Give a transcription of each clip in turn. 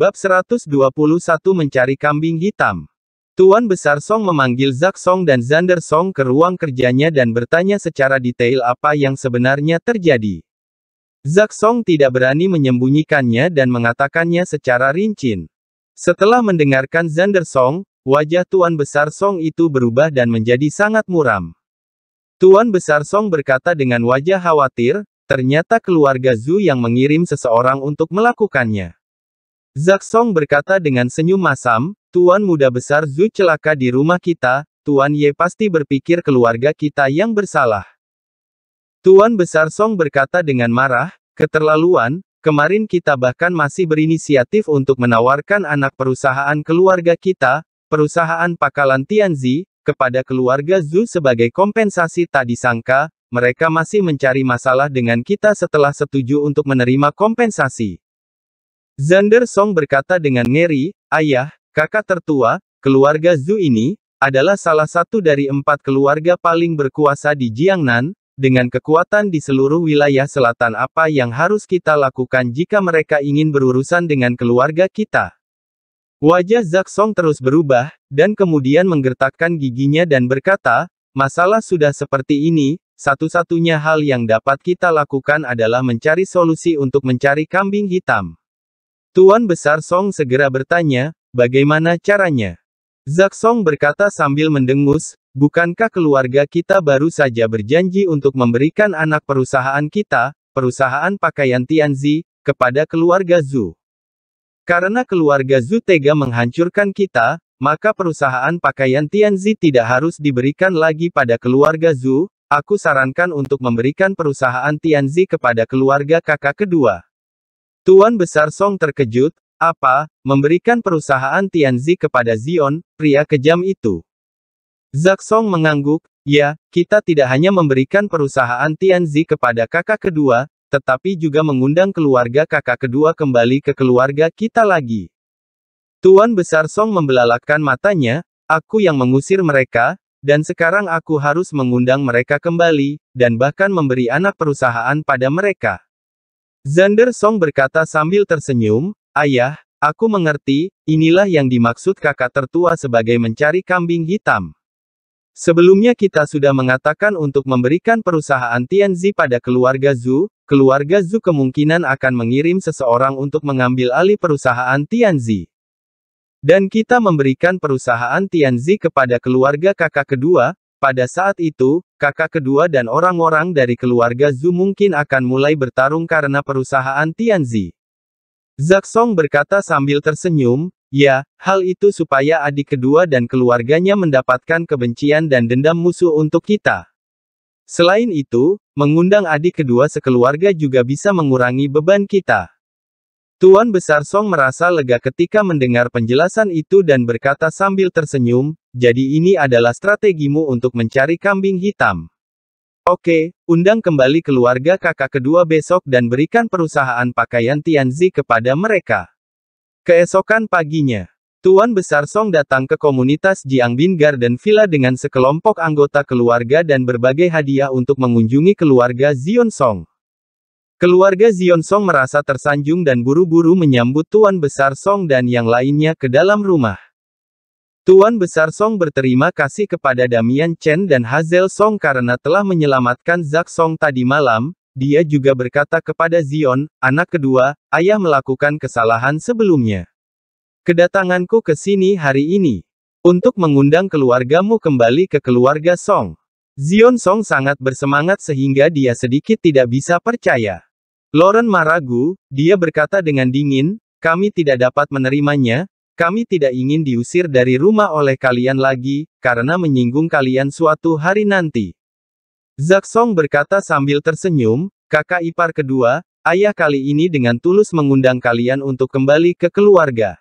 Bab 121 Mencari Kambing Hitam Tuan Besar Song memanggil Zak Song dan Zander Song ke ruang kerjanya dan bertanya secara detail apa yang sebenarnya terjadi. Zak Song tidak berani menyembunyikannya dan mengatakannya secara rincin. Setelah mendengarkan Zander Song, wajah Tuan Besar Song itu berubah dan menjadi sangat muram. Tuan Besar Song berkata dengan wajah khawatir, ternyata keluarga Zhu yang mengirim seseorang untuk melakukannya. Zak Song berkata dengan senyum masam, Tuan muda besar Zhu celaka di rumah kita, Tuan Ye pasti berpikir keluarga kita yang bersalah. Tuan besar Song berkata dengan marah, keterlaluan, kemarin kita bahkan masih berinisiatif untuk menawarkan anak perusahaan keluarga kita, perusahaan pakalan Tianzi, kepada keluarga Zhu sebagai kompensasi tak disangka, mereka masih mencari masalah dengan kita setelah setuju untuk menerima kompensasi. Zander Song berkata dengan ngeri, ayah, kakak tertua, keluarga Zhu ini, adalah salah satu dari empat keluarga paling berkuasa di Jiangnan, dengan kekuatan di seluruh wilayah selatan apa yang harus kita lakukan jika mereka ingin berurusan dengan keluarga kita. Wajah Zak Song terus berubah, dan kemudian menggertakkan giginya dan berkata, masalah sudah seperti ini, satu-satunya hal yang dapat kita lakukan adalah mencari solusi untuk mencari kambing hitam. Tuan Besar Song segera bertanya, bagaimana caranya? Zak Song berkata sambil mendengus, bukankah keluarga kita baru saja berjanji untuk memberikan anak perusahaan kita, perusahaan pakaian Tianzi, kepada keluarga Zhu? Karena keluarga Zhu tega menghancurkan kita, maka perusahaan pakaian Tianzi tidak harus diberikan lagi pada keluarga Zhu, aku sarankan untuk memberikan perusahaan Tianzi kepada keluarga kakak kedua. Tuan Besar Song terkejut, apa, memberikan perusahaan Tianzi kepada Zion, pria kejam itu. Zak Song mengangguk, ya, kita tidak hanya memberikan perusahaan Tianzi kepada kakak kedua, tetapi juga mengundang keluarga kakak kedua kembali ke keluarga kita lagi. Tuan Besar Song membelalakkan matanya, aku yang mengusir mereka, dan sekarang aku harus mengundang mereka kembali, dan bahkan memberi anak perusahaan pada mereka. Zander Song berkata sambil tersenyum, Ayah, aku mengerti, inilah yang dimaksud kakak tertua sebagai mencari kambing hitam. Sebelumnya kita sudah mengatakan untuk memberikan perusahaan Tianzi pada keluarga Zhu, keluarga Zhu kemungkinan akan mengirim seseorang untuk mengambil alih perusahaan Tianzi. Dan kita memberikan perusahaan Tianzi kepada keluarga kakak kedua, pada saat itu, kakak kedua dan orang-orang dari keluarga Zhu mungkin akan mulai bertarung karena perusahaan Tianzi. Song berkata sambil tersenyum, ya, hal itu supaya adik kedua dan keluarganya mendapatkan kebencian dan dendam musuh untuk kita. Selain itu, mengundang adik kedua sekeluarga juga bisa mengurangi beban kita. Tuan Besar Song merasa lega ketika mendengar penjelasan itu dan berkata sambil tersenyum, jadi ini adalah strategimu untuk mencari kambing hitam. Oke, undang kembali keluarga kakak kedua besok dan berikan perusahaan pakaian Tianzi kepada mereka. Keesokan paginya, Tuan Besar Song datang ke komunitas Jiangbin Garden Villa dengan sekelompok anggota keluarga dan berbagai hadiah untuk mengunjungi keluarga Zion Song. Keluarga Zion Song merasa tersanjung dan buru-buru menyambut Tuan Besar Song dan yang lainnya ke dalam rumah. Tuan Besar Song berterima kasih kepada Damian Chen dan Hazel Song karena telah menyelamatkan Zak Song tadi malam, dia juga berkata kepada Zion, anak kedua, ayah melakukan kesalahan sebelumnya. Kedatanganku ke sini hari ini. Untuk mengundang keluargamu kembali ke keluarga Song. Zion Song sangat bersemangat sehingga dia sedikit tidak bisa percaya. Lauren Maragu, dia berkata dengan dingin, kami tidak dapat menerimanya, kami tidak ingin diusir dari rumah oleh kalian lagi, karena menyinggung kalian suatu hari nanti. Zak Song berkata sambil tersenyum, kakak ipar kedua, ayah kali ini dengan tulus mengundang kalian untuk kembali ke keluarga.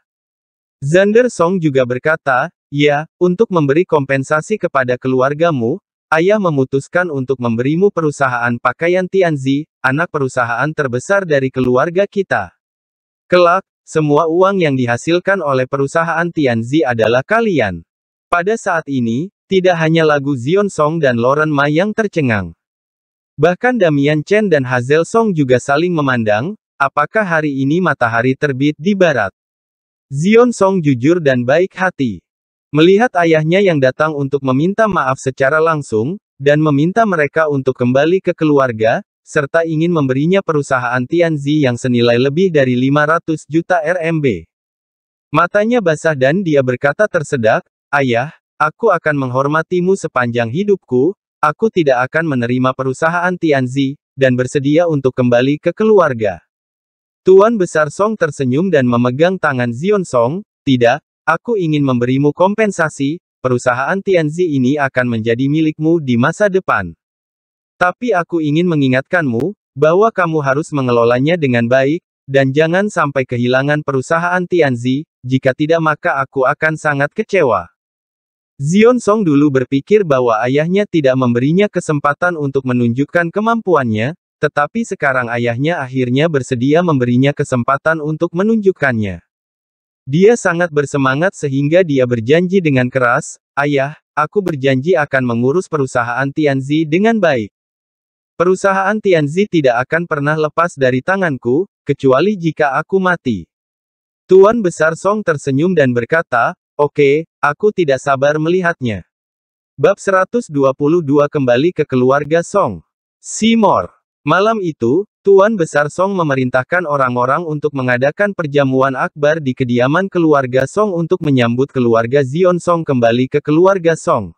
Zander Song juga berkata, ya, untuk memberi kompensasi kepada keluargamu, ayah memutuskan untuk memberimu perusahaan pakaian Tianzi, anak perusahaan terbesar dari keluarga kita. Kelak, semua uang yang dihasilkan oleh perusahaan Tianzi adalah kalian. Pada saat ini, tidak hanya lagu Zion Song dan Lauren Ma yang tercengang. Bahkan Damian Chen dan Hazel Song juga saling memandang, apakah hari ini matahari terbit di barat. Zion Song jujur dan baik hati. Melihat ayahnya yang datang untuk meminta maaf secara langsung, dan meminta mereka untuk kembali ke keluarga, serta ingin memberinya perusahaan Tianzi yang senilai lebih dari 500 juta RMB. Matanya basah dan dia berkata tersedak, Ayah, aku akan menghormatimu sepanjang hidupku, aku tidak akan menerima perusahaan Tianzi, dan bersedia untuk kembali ke keluarga. Tuan Besar Song tersenyum dan memegang tangan Zion Song, tidak, aku ingin memberimu kompensasi, perusahaan Tianzi ini akan menjadi milikmu di masa depan. Tapi aku ingin mengingatkanmu, bahwa kamu harus mengelolanya dengan baik, dan jangan sampai kehilangan perusahaan Tianzi, jika tidak maka aku akan sangat kecewa. Zion Song dulu berpikir bahwa ayahnya tidak memberinya kesempatan untuk menunjukkan kemampuannya, tetapi sekarang ayahnya akhirnya bersedia memberinya kesempatan untuk menunjukkannya. Dia sangat bersemangat sehingga dia berjanji dengan keras, Ayah, aku berjanji akan mengurus perusahaan Tianzi dengan baik. Perusahaan Tianzi tidak akan pernah lepas dari tanganku, kecuali jika aku mati. Tuan Besar Song tersenyum dan berkata, Oke, okay, aku tidak sabar melihatnya. Bab 122 kembali ke keluarga Song. Simor. Malam itu, Tuan Besar Song memerintahkan orang-orang untuk mengadakan perjamuan akbar di kediaman keluarga Song untuk menyambut keluarga Zion Song kembali ke keluarga Song.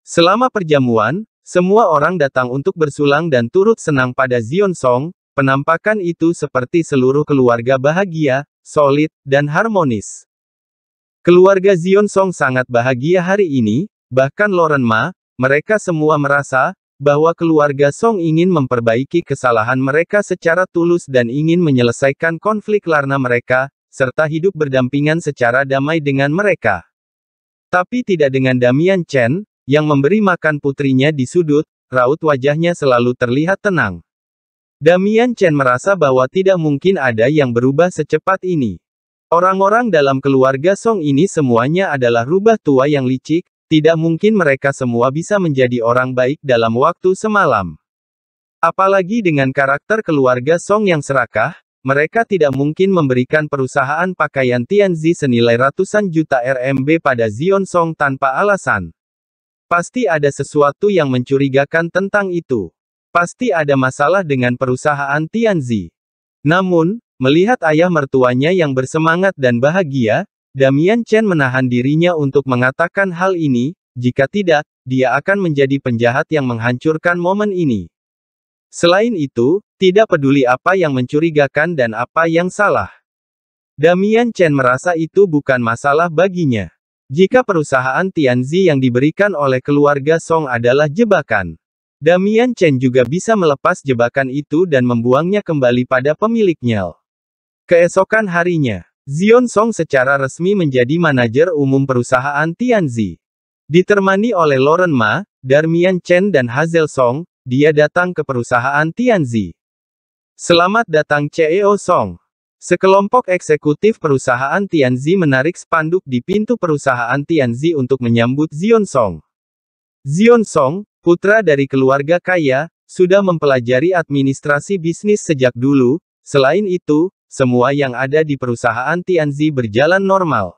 Selama perjamuan, semua orang datang untuk bersulang dan turut senang pada Zion Song, penampakan itu seperti seluruh keluarga bahagia, solid, dan harmonis. Keluarga Zion Song sangat bahagia hari ini, bahkan Loren Ma, mereka semua merasa, bahwa keluarga Song ingin memperbaiki kesalahan mereka secara tulus dan ingin menyelesaikan konflik larna mereka, serta hidup berdampingan secara damai dengan mereka. Tapi tidak dengan Damian Chen, yang memberi makan putrinya di sudut, raut wajahnya selalu terlihat tenang. Damian Chen merasa bahwa tidak mungkin ada yang berubah secepat ini. Orang-orang dalam keluarga Song ini semuanya adalah rubah tua yang licik, tidak mungkin mereka semua bisa menjadi orang baik dalam waktu semalam. Apalagi dengan karakter keluarga Song yang serakah, mereka tidak mungkin memberikan perusahaan pakaian Tianzi senilai ratusan juta RMB pada Zion Song tanpa alasan. Pasti ada sesuatu yang mencurigakan tentang itu. Pasti ada masalah dengan perusahaan Tianzi. Namun, melihat ayah mertuanya yang bersemangat dan bahagia, Damian Chen menahan dirinya untuk mengatakan hal ini, jika tidak, dia akan menjadi penjahat yang menghancurkan momen ini. Selain itu, tidak peduli apa yang mencurigakan dan apa yang salah. Damian Chen merasa itu bukan masalah baginya. Jika perusahaan Tianzi yang diberikan oleh keluarga Song adalah jebakan, Damian Chen juga bisa melepas jebakan itu dan membuangnya kembali pada pemiliknya. Keesokan harinya, Zion Song secara resmi menjadi manajer umum perusahaan Tianzi. Ditermani oleh Loren Ma, Darmian Chen dan Hazel Song, dia datang ke perusahaan Tianzi. Selamat datang CEO Song. Sekelompok eksekutif perusahaan Tianzi menarik spanduk di pintu perusahaan Tianzi untuk menyambut Zion Song. Zion Song, putra dari keluarga kaya, sudah mempelajari administrasi bisnis sejak dulu, selain itu, semua yang ada di perusahaan Tianzi berjalan normal.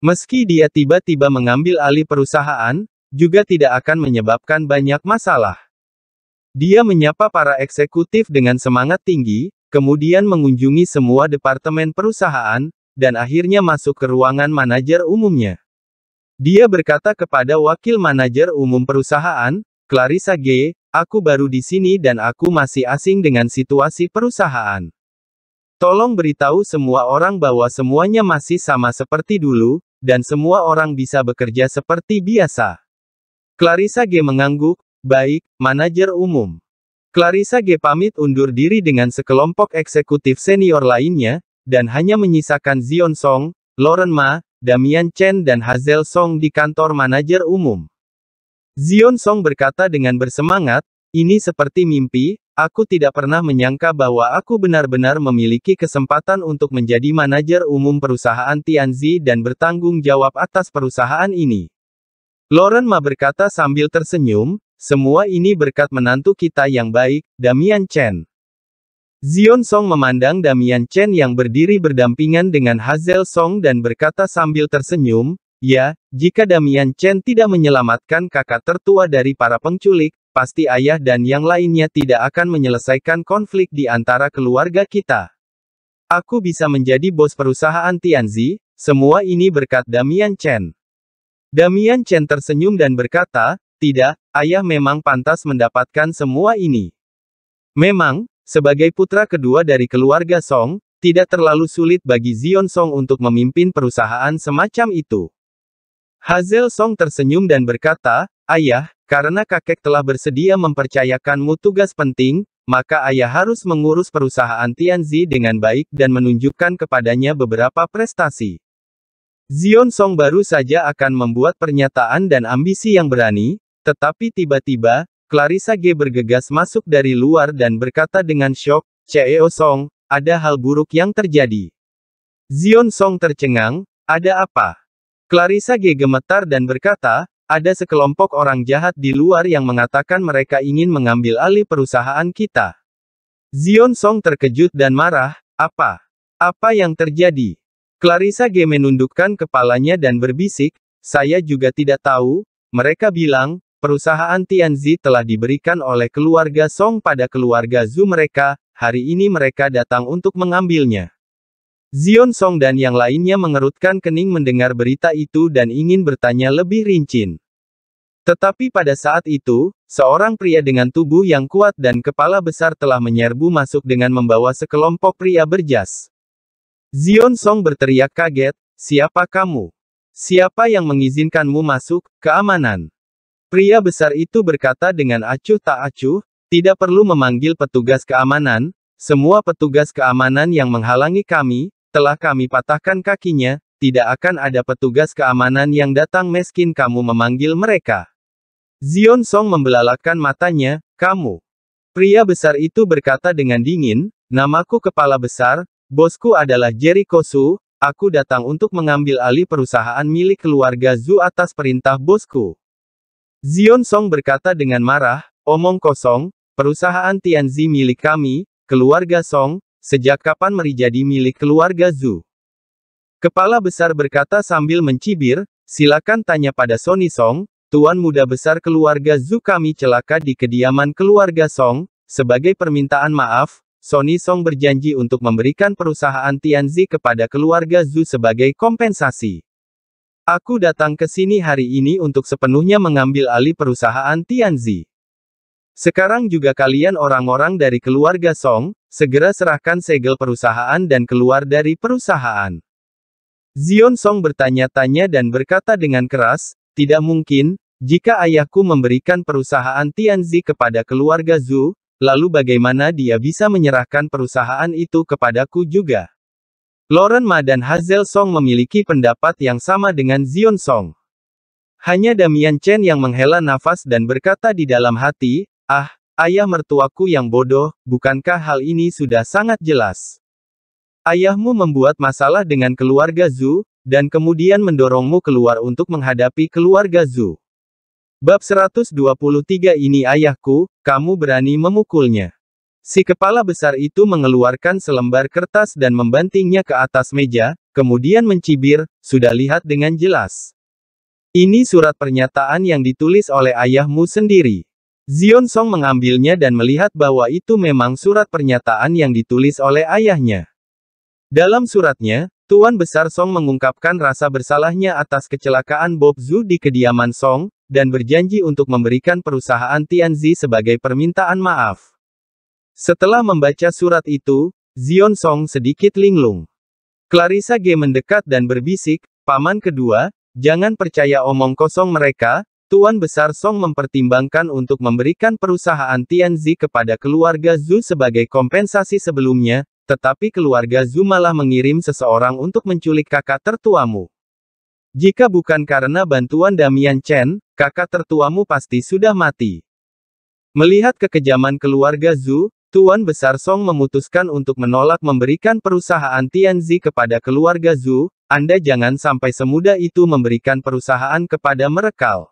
Meski dia tiba-tiba mengambil alih perusahaan, juga tidak akan menyebabkan banyak masalah. Dia menyapa para eksekutif dengan semangat tinggi, Kemudian mengunjungi semua departemen perusahaan, dan akhirnya masuk ke ruangan manajer umumnya. Dia berkata kepada wakil manajer umum perusahaan, Clarissa G., aku baru di sini dan aku masih asing dengan situasi perusahaan. Tolong beritahu semua orang bahwa semuanya masih sama seperti dulu, dan semua orang bisa bekerja seperti biasa. Clarissa G. mengangguk, baik, manajer umum. Clarissa G. pamit undur diri dengan sekelompok eksekutif senior lainnya, dan hanya menyisakan Zion Song, Lauren Ma, Damian Chen dan Hazel Song di kantor manajer umum. Zion Song berkata dengan bersemangat, ini seperti mimpi, aku tidak pernah menyangka bahwa aku benar-benar memiliki kesempatan untuk menjadi manajer umum perusahaan Tianzi dan bertanggung jawab atas perusahaan ini. Lauren Ma berkata sambil tersenyum, semua ini berkat menantu kita yang baik, Damian Chen. Zion Song memandang Damian Chen yang berdiri berdampingan dengan Hazel Song dan berkata sambil tersenyum, Ya, jika Damian Chen tidak menyelamatkan kakak tertua dari para penculik, pasti ayah dan yang lainnya tidak akan menyelesaikan konflik di antara keluarga kita. Aku bisa menjadi bos perusahaan Tianzi, semua ini berkat Damian Chen. Damian Chen tersenyum dan berkata, tidak, ayah memang pantas mendapatkan semua ini. Memang, sebagai putra kedua dari keluarga Song, tidak terlalu sulit bagi Zion Song untuk memimpin perusahaan semacam itu. Hazel Song tersenyum dan berkata, Ayah, karena kakek telah bersedia mempercayakanmu tugas penting, maka ayah harus mengurus perusahaan Tianzi dengan baik dan menunjukkan kepadanya beberapa prestasi. Zion Song baru saja akan membuat pernyataan dan ambisi yang berani, tetapi tiba-tiba, Clarissa G bergegas masuk dari luar dan berkata dengan syok, CEO Song, ada hal buruk yang terjadi. Zion Song tercengang, ada apa? Clarissa G gemetar dan berkata, ada sekelompok orang jahat di luar yang mengatakan mereka ingin mengambil alih perusahaan kita. Zion Song terkejut dan marah, apa? Apa yang terjadi? Clarissa G menundukkan kepalanya dan berbisik, saya juga tidak tahu, mereka bilang, Perusahaan Tianzi telah diberikan oleh keluarga Song pada keluarga Zhu mereka, hari ini mereka datang untuk mengambilnya. Zion Song dan yang lainnya mengerutkan kening mendengar berita itu dan ingin bertanya lebih rinci. Tetapi pada saat itu, seorang pria dengan tubuh yang kuat dan kepala besar telah menyerbu masuk dengan membawa sekelompok pria berjas. Zion Song berteriak kaget, siapa kamu? Siapa yang mengizinkanmu masuk, keamanan? Pria besar itu berkata dengan acuh tak acuh, tidak perlu memanggil petugas keamanan, semua petugas keamanan yang menghalangi kami, telah kami patahkan kakinya, tidak akan ada petugas keamanan yang datang meskin kamu memanggil mereka. Zion Song membelalakkan matanya, kamu. Pria besar itu berkata dengan dingin, namaku kepala besar, bosku adalah Jerry Kosu, aku datang untuk mengambil alih perusahaan milik keluarga Zu atas perintah bosku. Zion Song berkata dengan marah, omong kosong, perusahaan Tianzi milik kami, keluarga Song, sejak kapan menjadi milik keluarga Zhu? Kepala besar berkata sambil mencibir, silakan tanya pada Sony Song, tuan muda besar keluarga Zhu kami celaka di kediaman keluarga Song, sebagai permintaan maaf, Sony Song berjanji untuk memberikan perusahaan Tianzi kepada keluarga Zhu sebagai kompensasi. Aku datang ke sini hari ini untuk sepenuhnya mengambil alih perusahaan Tianzi. Sekarang juga kalian orang-orang dari keluarga Song, segera serahkan segel perusahaan dan keluar dari perusahaan. Zion Song bertanya-tanya dan berkata dengan keras, tidak mungkin, jika ayahku memberikan perusahaan Tianzi kepada keluarga Zhu, lalu bagaimana dia bisa menyerahkan perusahaan itu kepadaku juga? Lauren Ma dan Hazel Song memiliki pendapat yang sama dengan Zion Song. Hanya Damian Chen yang menghela nafas dan berkata di dalam hati, Ah, ayah mertuaku yang bodoh, bukankah hal ini sudah sangat jelas? Ayahmu membuat masalah dengan keluarga Zhu, dan kemudian mendorongmu keluar untuk menghadapi keluarga Zhu. Bab 123 ini ayahku, kamu berani memukulnya. Si kepala besar itu mengeluarkan selembar kertas dan membantingnya ke atas meja, kemudian mencibir, sudah lihat dengan jelas. Ini surat pernyataan yang ditulis oleh ayahmu sendiri. Zion Song mengambilnya dan melihat bahwa itu memang surat pernyataan yang ditulis oleh ayahnya. Dalam suratnya, Tuan Besar Song mengungkapkan rasa bersalahnya atas kecelakaan Bob Zhu di kediaman Song, dan berjanji untuk memberikan perusahaan Tianzi sebagai permintaan maaf. Setelah membaca surat itu, Zion Song sedikit linglung. Clarissa G mendekat dan berbisik, Paman kedua, jangan percaya omong kosong mereka, Tuan Besar Song mempertimbangkan untuk memberikan perusahaan Tianzi kepada keluarga Zhu sebagai kompensasi sebelumnya, tetapi keluarga Zhu malah mengirim seseorang untuk menculik kakak tertuamu. Jika bukan karena bantuan Damian Chen, kakak tertuamu pasti sudah mati. Melihat kekejaman keluarga Zhu, Tuan Besar Song memutuskan untuk menolak memberikan perusahaan Tianzi kepada keluarga Zhu, Anda jangan sampai semudah itu memberikan perusahaan kepada mereka.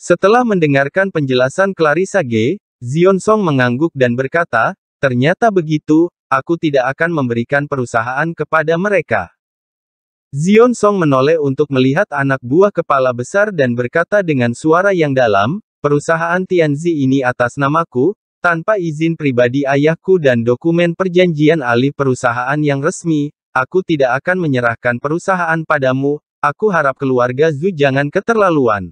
Setelah mendengarkan penjelasan Clarissa G, Zion Song mengangguk dan berkata, ternyata begitu, aku tidak akan memberikan perusahaan kepada mereka. Zion Song menoleh untuk melihat anak buah kepala besar dan berkata dengan suara yang dalam, perusahaan Tianzi ini atas namaku, tanpa izin pribadi ayahku dan dokumen perjanjian alih perusahaan yang resmi, aku tidak akan menyerahkan perusahaan padamu, aku harap keluarga Zhu jangan keterlaluan.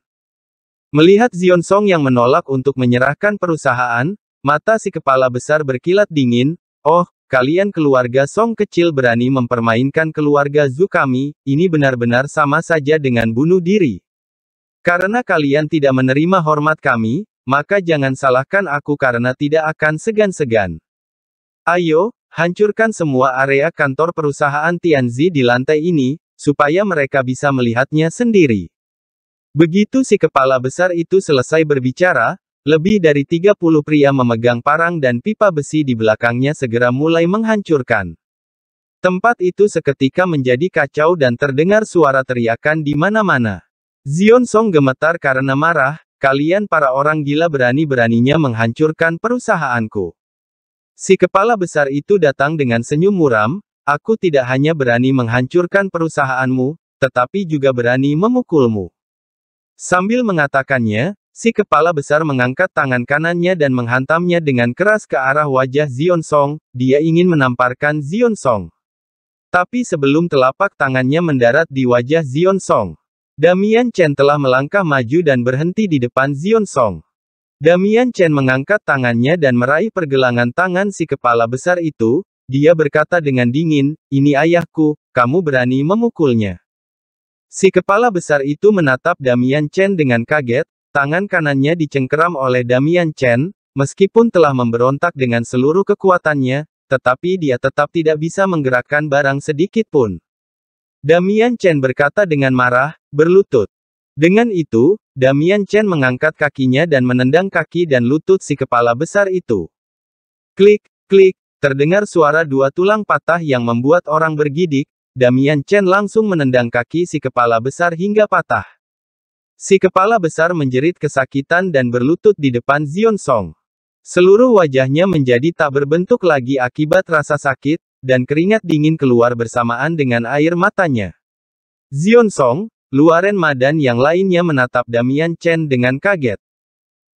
Melihat Zion Song yang menolak untuk menyerahkan perusahaan, mata si kepala besar berkilat dingin, oh, kalian keluarga Song kecil berani mempermainkan keluarga Zhu kami, ini benar-benar sama saja dengan bunuh diri. Karena kalian tidak menerima hormat kami, maka jangan salahkan aku karena tidak akan segan-segan. Ayo, hancurkan semua area kantor perusahaan Tianzi di lantai ini, supaya mereka bisa melihatnya sendiri. Begitu si kepala besar itu selesai berbicara, lebih dari 30 pria memegang parang dan pipa besi di belakangnya segera mulai menghancurkan. Tempat itu seketika menjadi kacau dan terdengar suara teriakan di mana-mana. Zion Song gemetar karena marah, Kalian para orang gila berani-beraninya menghancurkan perusahaanku. Si kepala besar itu datang dengan senyum muram, aku tidak hanya berani menghancurkan perusahaanmu, tetapi juga berani memukulmu. Sambil mengatakannya, si kepala besar mengangkat tangan kanannya dan menghantamnya dengan keras ke arah wajah Zion Song, dia ingin menamparkan Zion Song. Tapi sebelum telapak tangannya mendarat di wajah Zion Song, Damian Chen telah melangkah maju dan berhenti di depan Zion Song. Damian Chen mengangkat tangannya dan meraih pergelangan tangan si kepala besar itu, dia berkata dengan dingin, ini ayahku, kamu berani memukulnya. Si kepala besar itu menatap Damian Chen dengan kaget, tangan kanannya dicengkeram oleh Damian Chen, meskipun telah memberontak dengan seluruh kekuatannya, tetapi dia tetap tidak bisa menggerakkan barang sedikit pun. Damian Chen berkata dengan marah, berlutut. Dengan itu, Damian Chen mengangkat kakinya dan menendang kaki dan lutut si kepala besar itu. Klik, klik, terdengar suara dua tulang patah yang membuat orang bergidik, Damian Chen langsung menendang kaki si kepala besar hingga patah. Si kepala besar menjerit kesakitan dan berlutut di depan Zion Song. Seluruh wajahnya menjadi tak berbentuk lagi akibat rasa sakit, dan keringat dingin keluar bersamaan dengan air matanya. Zion Song, Luaren Ma dan yang lainnya menatap Damian Chen dengan kaget.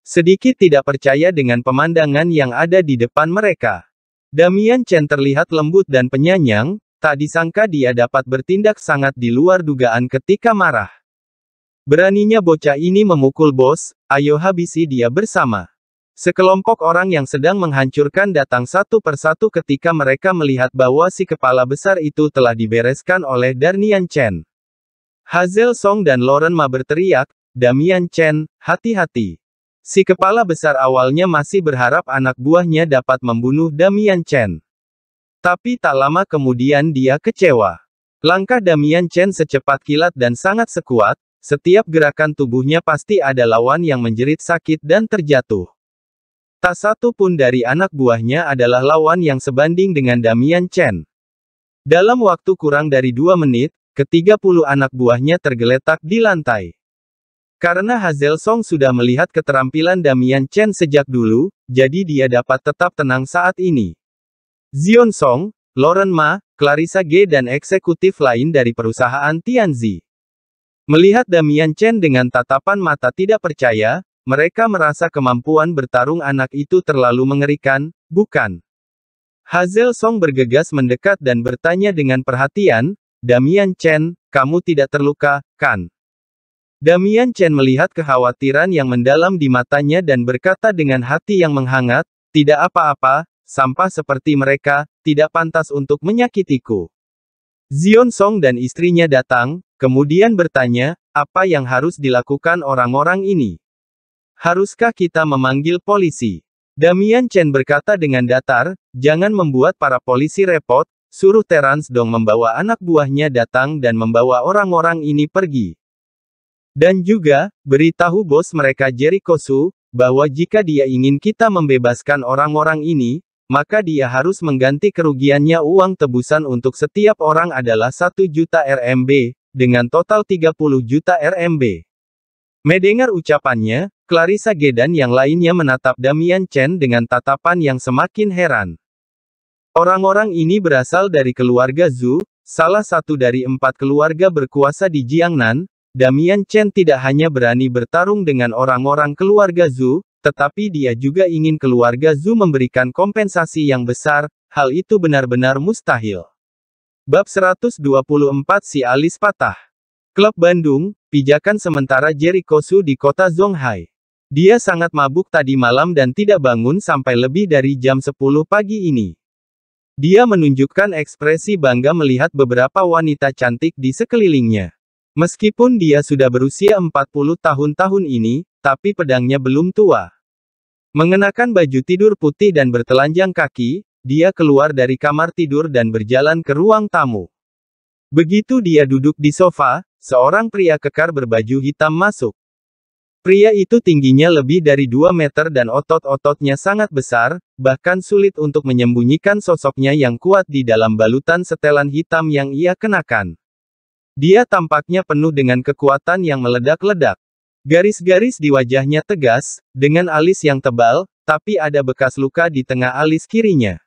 Sedikit tidak percaya dengan pemandangan yang ada di depan mereka. Damian Chen terlihat lembut dan penyanyang, tak disangka dia dapat bertindak sangat di luar dugaan ketika marah. Beraninya bocah ini memukul bos, ayo habisi dia bersama. Sekelompok orang yang sedang menghancurkan datang satu persatu ketika mereka melihat bahwa si kepala besar itu telah dibereskan oleh Darnian Chen. Hazel Song dan Lauren Ma berteriak, Damian Chen, hati-hati. Si kepala besar awalnya masih berharap anak buahnya dapat membunuh Damian Chen. Tapi tak lama kemudian dia kecewa. Langkah Damian Chen secepat kilat dan sangat sekuat, setiap gerakan tubuhnya pasti ada lawan yang menjerit sakit dan terjatuh. Tak satu pun dari anak buahnya adalah lawan yang sebanding dengan Damian Chen. Dalam waktu kurang dari dua menit, ketiga puluh anak buahnya tergeletak di lantai. Karena Hazel Song sudah melihat keterampilan Damian Chen sejak dulu, jadi dia dapat tetap tenang saat ini. Zion Song, Lauren Ma, Clarissa G dan eksekutif lain dari perusahaan Tianzi. Melihat Damian Chen dengan tatapan mata tidak percaya, mereka merasa kemampuan bertarung anak itu terlalu mengerikan, bukan? Hazel Song bergegas mendekat dan bertanya dengan perhatian, Damian Chen, kamu tidak terluka, kan? Damian Chen melihat kekhawatiran yang mendalam di matanya dan berkata dengan hati yang menghangat, tidak apa-apa, sampah seperti mereka, tidak pantas untuk menyakitiku. Zion Song dan istrinya datang, kemudian bertanya, apa yang harus dilakukan orang-orang ini? Haruskah kita memanggil polisi? Damian Chen berkata dengan datar, jangan membuat para polisi repot, suruh Terence Dong membawa anak buahnya datang dan membawa orang-orang ini pergi. Dan juga, beritahu bos mereka Jerry Kosu bahwa jika dia ingin kita membebaskan orang-orang ini, maka dia harus mengganti kerugiannya uang tebusan untuk setiap orang adalah 1 juta RMB, dengan total 30 juta RMB. Mendengar ucapannya, Clarissa G dan yang lainnya menatap Damian Chen dengan tatapan yang semakin heran. Orang-orang ini berasal dari keluarga Zhu, salah satu dari empat keluarga berkuasa di Jiangnan, Damian Chen tidak hanya berani bertarung dengan orang-orang keluarga Zhu, tetapi dia juga ingin keluarga Zhu memberikan kompensasi yang besar, hal itu benar-benar mustahil. Bab 124 Si Alis Patah Klub Bandung, pijakan sementara Jericho Su di kota Zhonghai. Dia sangat mabuk tadi malam dan tidak bangun sampai lebih dari jam 10 pagi ini. Dia menunjukkan ekspresi bangga melihat beberapa wanita cantik di sekelilingnya. Meskipun dia sudah berusia 40 tahun tahun ini, tapi pedangnya belum tua. Mengenakan baju tidur putih dan bertelanjang kaki, dia keluar dari kamar tidur dan berjalan ke ruang tamu. Begitu dia duduk di sofa, seorang pria kekar berbaju hitam masuk. Pria itu tingginya lebih dari 2 meter dan otot-ototnya sangat besar, bahkan sulit untuk menyembunyikan sosoknya yang kuat di dalam balutan setelan hitam yang ia kenakan. Dia tampaknya penuh dengan kekuatan yang meledak-ledak. Garis-garis di wajahnya tegas, dengan alis yang tebal, tapi ada bekas luka di tengah alis kirinya.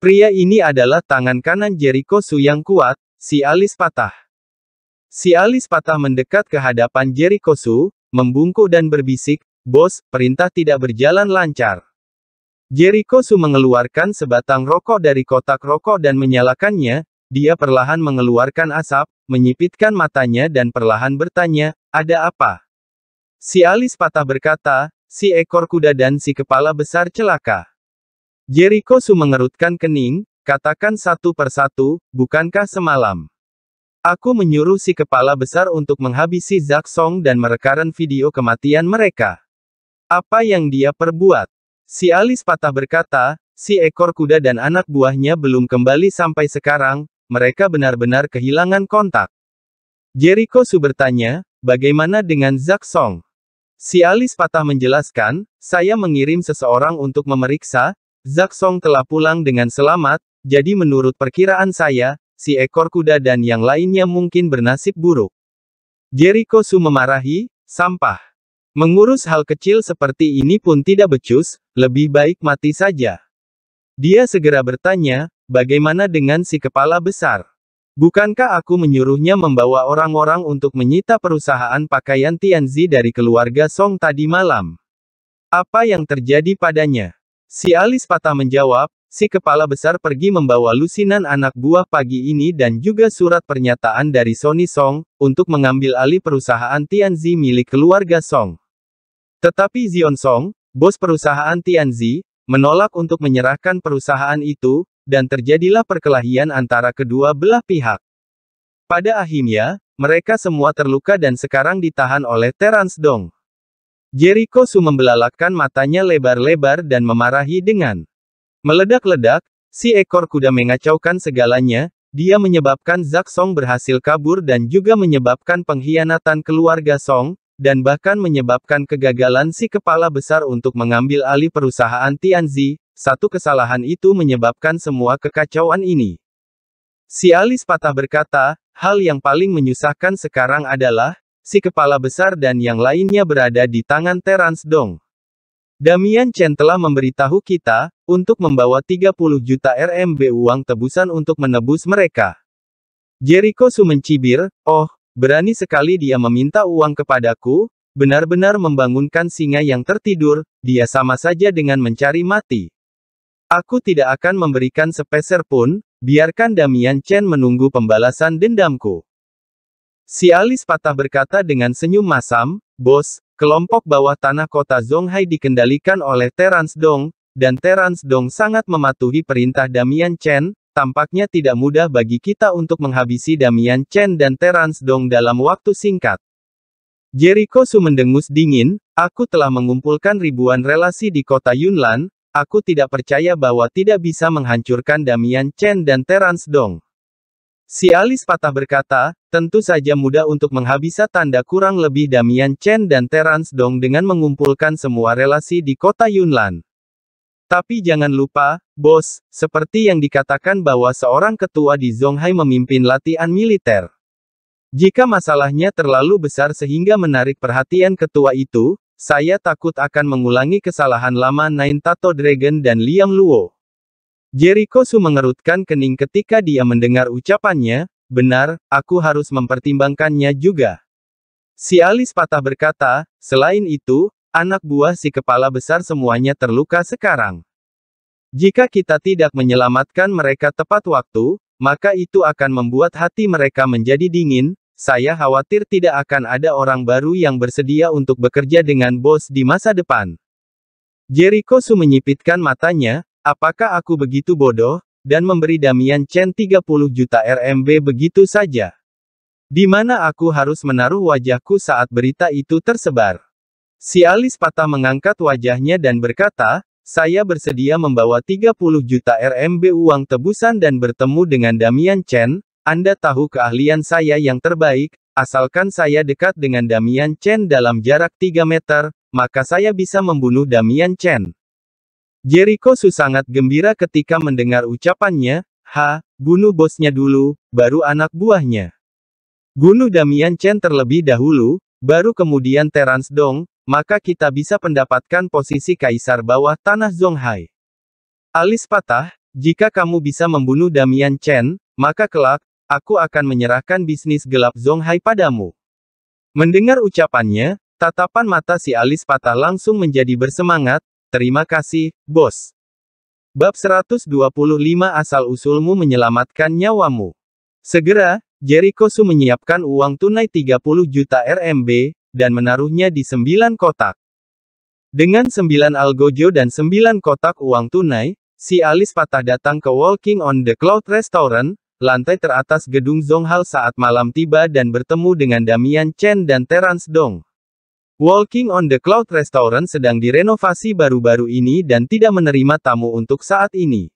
Pria ini adalah tangan kanan Jericho Su yang kuat, si alis patah. Si alis patah mendekat ke hadapan Jericho Su, membungkuk dan berbisik, Bos, perintah tidak berjalan lancar. Jericho Su mengeluarkan sebatang rokok dari kotak rokok dan menyalakannya, dia perlahan mengeluarkan asap, menyipitkan matanya dan perlahan bertanya, ada apa? Si alis patah berkata, si ekor kuda dan si kepala besar celaka. Jericho Su mengerutkan kening, katakan satu persatu, bukankah semalam? Aku menyuruh si kepala besar untuk menghabisi Zhang Song dan merekaran video kematian mereka. Apa yang dia perbuat? Si alis patah berkata, si ekor kuda dan anak buahnya belum kembali sampai sekarang, mereka benar-benar kehilangan kontak. Jericho Su bertanya, bagaimana dengan Zhang Song? Si alis patah menjelaskan, saya mengirim seseorang untuk memeriksa, Zhang Song telah pulang dengan selamat, jadi menurut perkiraan saya, si ekor kuda dan yang lainnya mungkin bernasib buruk. Jericho Su memarahi, sampah. Mengurus hal kecil seperti ini pun tidak becus, lebih baik mati saja. Dia segera bertanya, bagaimana dengan si kepala besar? Bukankah aku menyuruhnya membawa orang-orang untuk menyita perusahaan pakaian Tianzi dari keluarga Song tadi malam? Apa yang terjadi padanya? Si Alis Patah menjawab, si kepala besar pergi membawa lusinan anak buah pagi ini dan juga surat pernyataan dari Sony Song, untuk mengambil alih perusahaan Tianzi milik keluarga Song. Tetapi Zion Song, bos perusahaan Tianzi, menolak untuk menyerahkan perusahaan itu, dan terjadilah perkelahian antara kedua belah pihak. Pada akhirnya, mereka semua terluka dan sekarang ditahan oleh Terence Dong. Jericho Su membelalakkan matanya lebar-lebar dan memarahi dengan Meledak-ledak, si ekor kuda mengacaukan segalanya, dia menyebabkan Zak Song berhasil kabur dan juga menyebabkan pengkhianatan keluarga Song, dan bahkan menyebabkan kegagalan si kepala besar untuk mengambil alih perusahaan Tianzi, satu kesalahan itu menyebabkan semua kekacauan ini. Si alis patah berkata, hal yang paling menyusahkan sekarang adalah, si kepala besar dan yang lainnya berada di tangan Terence Dong. Damian Chen telah memberitahu kita, untuk membawa 30 juta RMB uang tebusan untuk menebus mereka. Jericho mencibir, oh, berani sekali dia meminta uang kepadaku, benar-benar membangunkan singa yang tertidur, dia sama saja dengan mencari mati. Aku tidak akan memberikan sepeser pun, biarkan Damian Chen menunggu pembalasan dendamku. Si Alis patah berkata dengan senyum masam, Bos, kelompok bawah tanah kota Zhonghai dikendalikan oleh Terence Dong, dan Terence Dong sangat mematuhi perintah Damian Chen, tampaknya tidak mudah bagi kita untuk menghabisi Damian Chen dan Terence Dong dalam waktu singkat. Jericho Su mendengus dingin, aku telah mengumpulkan ribuan relasi di kota Yunlan, aku tidak percaya bahwa tidak bisa menghancurkan Damian Chen dan Terence Dong. Si alis patah berkata, tentu saja mudah untuk menghabisa tanda kurang lebih Damian Chen dan Terence Dong dengan mengumpulkan semua relasi di kota Yunlan. Tapi jangan lupa, bos, seperti yang dikatakan bahwa seorang ketua di Zhonghai memimpin latihan militer. Jika masalahnya terlalu besar sehingga menarik perhatian ketua itu, saya takut akan mengulangi kesalahan lama Nine Tato Dragon dan Liang Luo. Jericho Su mengerutkan kening ketika dia mendengar ucapannya, benar, aku harus mempertimbangkannya juga. Si alis patah berkata, selain itu, Anak buah si kepala besar semuanya terluka sekarang. Jika kita tidak menyelamatkan mereka tepat waktu, maka itu akan membuat hati mereka menjadi dingin, saya khawatir tidak akan ada orang baru yang bersedia untuk bekerja dengan bos di masa depan. Jericho Su menyipitkan matanya, apakah aku begitu bodoh, dan memberi Damian Chen 30 juta RMB begitu saja. Di mana aku harus menaruh wajahku saat berita itu tersebar. Si Alis patah mengangkat wajahnya dan berkata, saya bersedia membawa 30 juta RMB uang tebusan dan bertemu dengan Damian Chen, Anda tahu keahlian saya yang terbaik, asalkan saya dekat dengan Damian Chen dalam jarak 3 meter, maka saya bisa membunuh Damian Chen. Jericho sangat gembira ketika mendengar ucapannya, ha, bunuh bosnya dulu, baru anak buahnya. Bunuh Damian Chen terlebih dahulu, baru kemudian Terence Dong, maka kita bisa mendapatkan posisi kaisar bawah tanah Zhonghai. Alis patah, jika kamu bisa membunuh Damian Chen, maka kelak, aku akan menyerahkan bisnis gelap Zhonghai padamu. Mendengar ucapannya, tatapan mata si alis patah langsung menjadi bersemangat, terima kasih, bos. Bab 125 asal-usulmu menyelamatkan nyawamu. Segera, Jericho Su menyiapkan uang tunai 30 juta RMB, dan menaruhnya di sembilan kotak. Dengan sembilan algojo dan sembilan kotak uang tunai, si Alis patah datang ke Walking on the Cloud Restaurant, lantai teratas gedung Zonghal saat malam tiba dan bertemu dengan Damian Chen dan Terence Dong. Walking on the Cloud Restaurant sedang direnovasi baru-baru ini dan tidak menerima tamu untuk saat ini.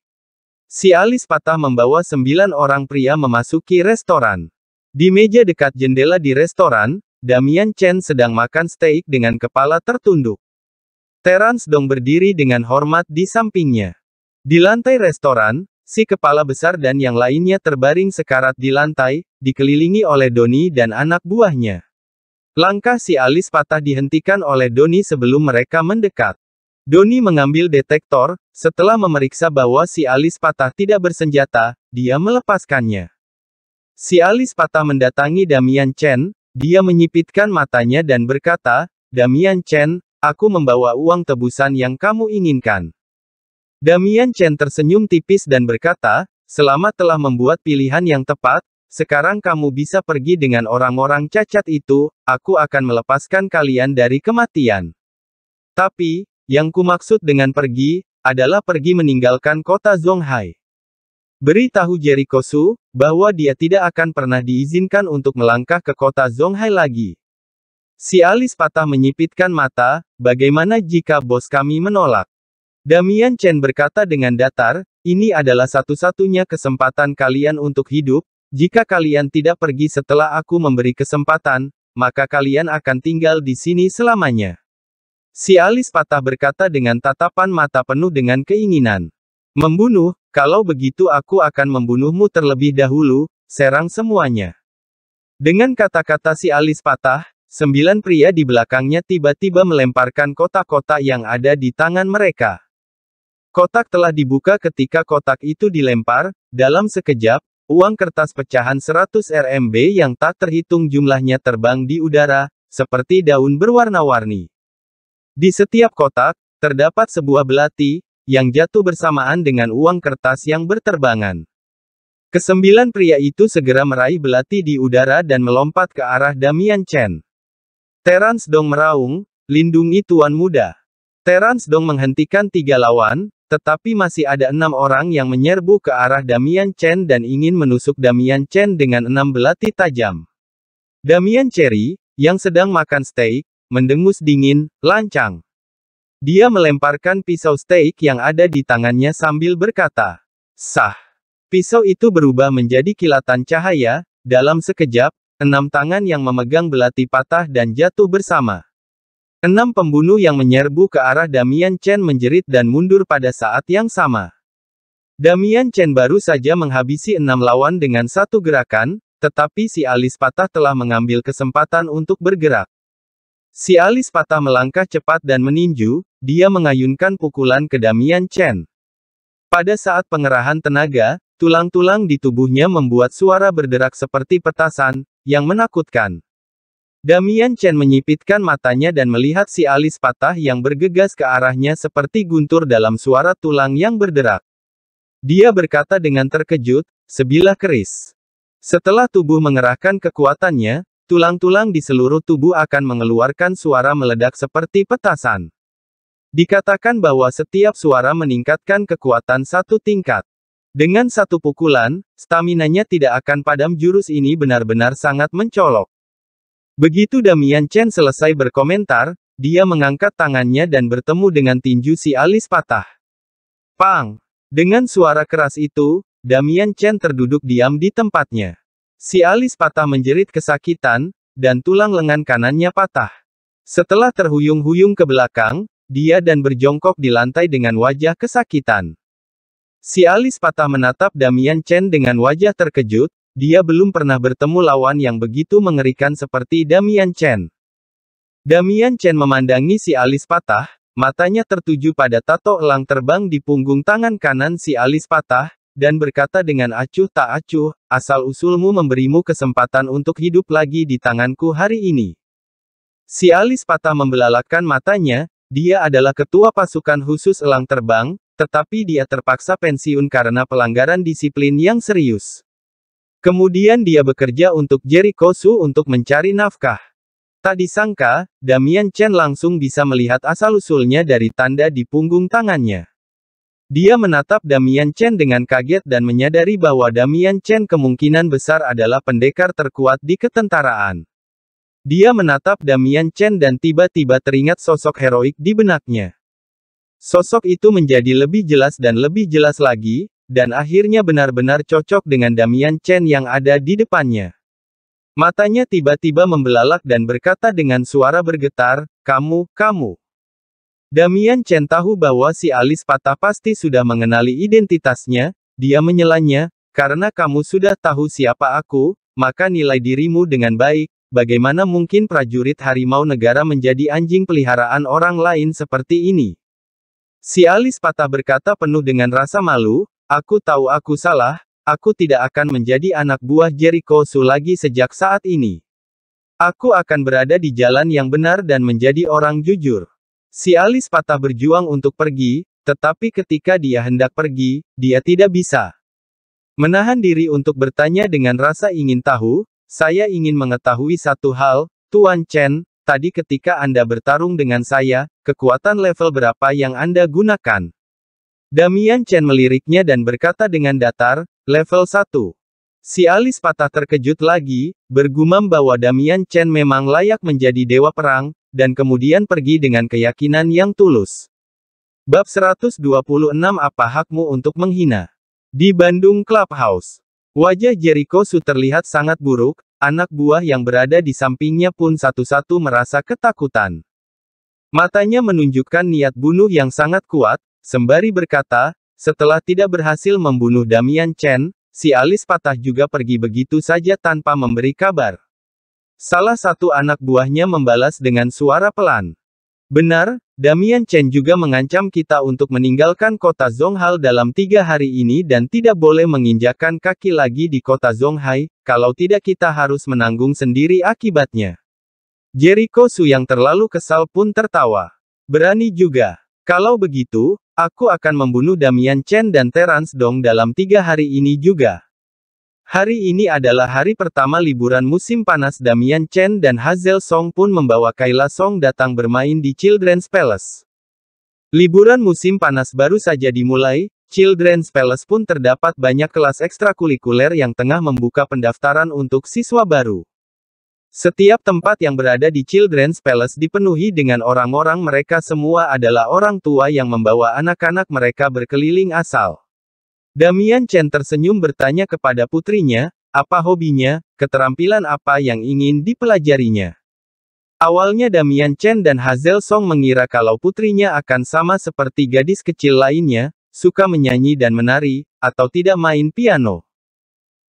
Si Alis patah membawa sembilan orang pria memasuki restoran. Di meja dekat jendela di restoran, Damian Chen sedang makan steak dengan kepala tertunduk. Terence Dong berdiri dengan hormat di sampingnya. Di lantai restoran, si kepala besar dan yang lainnya terbaring sekarat di lantai, dikelilingi oleh Doni dan anak buahnya. Langkah si alis patah dihentikan oleh Doni sebelum mereka mendekat. Doni mengambil detektor, setelah memeriksa bahwa si alis patah tidak bersenjata, dia melepaskannya. Si alis patah mendatangi Damian Chen, dia menyipitkan matanya dan berkata, Damian Chen, aku membawa uang tebusan yang kamu inginkan. Damian Chen tersenyum tipis dan berkata, selama telah membuat pilihan yang tepat, sekarang kamu bisa pergi dengan orang-orang cacat itu, aku akan melepaskan kalian dari kematian. Tapi, yang kumaksud dengan pergi, adalah pergi meninggalkan kota Zhonghai. Beritahu Jerry Kosu bahwa dia tidak akan pernah diizinkan untuk melangkah ke kota Zhonghai lagi. Si alis patah menyipitkan mata, bagaimana jika bos kami menolak? Damian Chen berkata dengan datar, ini adalah satu-satunya kesempatan kalian untuk hidup, jika kalian tidak pergi setelah aku memberi kesempatan, maka kalian akan tinggal di sini selamanya. Si alis patah berkata dengan tatapan mata penuh dengan keinginan. Membunuh, kalau begitu aku akan membunuhmu terlebih dahulu, serang semuanya. Dengan kata-kata si alis patah, sembilan pria di belakangnya tiba-tiba melemparkan kotak-kotak yang ada di tangan mereka. Kotak telah dibuka ketika kotak itu dilempar, dalam sekejap, uang kertas pecahan 100 RMB yang tak terhitung jumlahnya terbang di udara, seperti daun berwarna-warni. Di setiap kotak, terdapat sebuah belati, yang jatuh bersamaan dengan uang kertas yang berterbangan. Kesembilan pria itu segera meraih belati di udara dan melompat ke arah Damian Chen. Terence Dong meraung, lindungi tuan muda. Terence Dong menghentikan tiga lawan, tetapi masih ada enam orang yang menyerbu ke arah Damian Chen dan ingin menusuk Damian Chen dengan enam belati tajam. Damian Cherry, yang sedang makan steak, mendengus dingin, lancang. Dia melemparkan pisau steak yang ada di tangannya sambil berkata, Sah. Pisau itu berubah menjadi kilatan cahaya, dalam sekejap, enam tangan yang memegang belati patah dan jatuh bersama. Enam pembunuh yang menyerbu ke arah Damian Chen menjerit dan mundur pada saat yang sama. Damian Chen baru saja menghabisi enam lawan dengan satu gerakan, tetapi si alis patah telah mengambil kesempatan untuk bergerak. Si alis patah melangkah cepat dan meninju, dia mengayunkan pukulan ke Damian Chen. Pada saat pengerahan tenaga, tulang-tulang di tubuhnya membuat suara berderak seperti petasan, yang menakutkan. Damian Chen menyipitkan matanya dan melihat si alis patah yang bergegas ke arahnya seperti guntur dalam suara tulang yang berderak. Dia berkata dengan terkejut, sebilah keris. Setelah tubuh mengerahkan kekuatannya, tulang-tulang di seluruh tubuh akan mengeluarkan suara meledak seperti petasan. Dikatakan bahwa setiap suara meningkatkan kekuatan satu tingkat. Dengan satu pukulan, staminanya tidak akan padam jurus ini benar-benar sangat mencolok. Begitu Damian Chen selesai berkomentar, dia mengangkat tangannya dan bertemu dengan tinju si alis patah. Pang! Dengan suara keras itu, Damian Chen terduduk diam di tempatnya. Si alis patah menjerit kesakitan, dan tulang lengan kanannya patah. Setelah terhuyung-huyung ke belakang, dia dan berjongkok di lantai dengan wajah kesakitan. Si alis patah menatap Damian Chen dengan wajah terkejut, dia belum pernah bertemu lawan yang begitu mengerikan seperti Damian Chen. Damian Chen memandangi si alis patah, matanya tertuju pada tato elang terbang di punggung tangan kanan si alis patah, dan berkata dengan acuh tak acuh, asal usulmu memberimu kesempatan untuk hidup lagi di tanganku hari ini. Si alis patah membelalakan matanya, dia adalah ketua pasukan khusus elang terbang, tetapi dia terpaksa pensiun karena pelanggaran disiplin yang serius. Kemudian dia bekerja untuk Jerry Kosu untuk mencari nafkah. Tak disangka, Damian Chen langsung bisa melihat asal-usulnya dari tanda di punggung tangannya. Dia menatap Damian Chen dengan kaget dan menyadari bahwa Damian Chen kemungkinan besar adalah pendekar terkuat di ketentaraan. Dia menatap Damian Chen dan tiba-tiba teringat sosok heroik di benaknya. Sosok itu menjadi lebih jelas dan lebih jelas lagi, dan akhirnya benar-benar cocok dengan Damian Chen yang ada di depannya. Matanya tiba-tiba membelalak dan berkata dengan suara bergetar, kamu, kamu. Damian Chen tahu bahwa si alis patah pasti sudah mengenali identitasnya, dia menyelanya, karena kamu sudah tahu siapa aku, maka nilai dirimu dengan baik, Bagaimana mungkin prajurit harimau negara menjadi anjing peliharaan orang lain seperti ini? Si Alis patah berkata penuh dengan rasa malu, aku tahu aku salah, aku tidak akan menjadi anak buah Jericho Su lagi sejak saat ini. Aku akan berada di jalan yang benar dan menjadi orang jujur. Si Alis patah berjuang untuk pergi, tetapi ketika dia hendak pergi, dia tidak bisa menahan diri untuk bertanya dengan rasa ingin tahu, saya ingin mengetahui satu hal, Tuan Chen, tadi ketika Anda bertarung dengan saya, kekuatan level berapa yang Anda gunakan? Damian Chen meliriknya dan berkata dengan datar, level 1. Si Alis patah terkejut lagi, bergumam bahwa Damian Chen memang layak menjadi dewa perang, dan kemudian pergi dengan keyakinan yang tulus. Bab 126 Apa Hakmu Untuk Menghina? Di Bandung Clubhouse. Wajah Jericho Su terlihat sangat buruk, anak buah yang berada di sampingnya pun satu-satu merasa ketakutan. Matanya menunjukkan niat bunuh yang sangat kuat, sembari berkata, setelah tidak berhasil membunuh Damian Chen, si alis patah juga pergi begitu saja tanpa memberi kabar. Salah satu anak buahnya membalas dengan suara pelan. Benar, Damian Chen juga mengancam kita untuk meninggalkan kota Zhonghai dalam tiga hari ini dan tidak boleh menginjakan kaki lagi di kota Zhonghai, kalau tidak kita harus menanggung sendiri akibatnya. Jericho Su yang terlalu kesal pun tertawa. Berani juga. Kalau begitu, aku akan membunuh Damian Chen dan Terence Dong dalam tiga hari ini juga. Hari ini adalah hari pertama liburan musim panas Damian Chen dan Hazel Song pun membawa Kayla Song datang bermain di Children's Palace. Liburan musim panas baru saja dimulai, Children's Palace pun terdapat banyak kelas ekstrakurikuler yang tengah membuka pendaftaran untuk siswa baru. Setiap tempat yang berada di Children's Palace dipenuhi dengan orang-orang mereka semua adalah orang tua yang membawa anak-anak mereka berkeliling asal. Damian Chen tersenyum bertanya kepada putrinya, apa hobinya, keterampilan apa yang ingin dipelajarinya. Awalnya Damian Chen dan Hazel Song mengira kalau putrinya akan sama seperti gadis kecil lainnya, suka menyanyi dan menari, atau tidak main piano.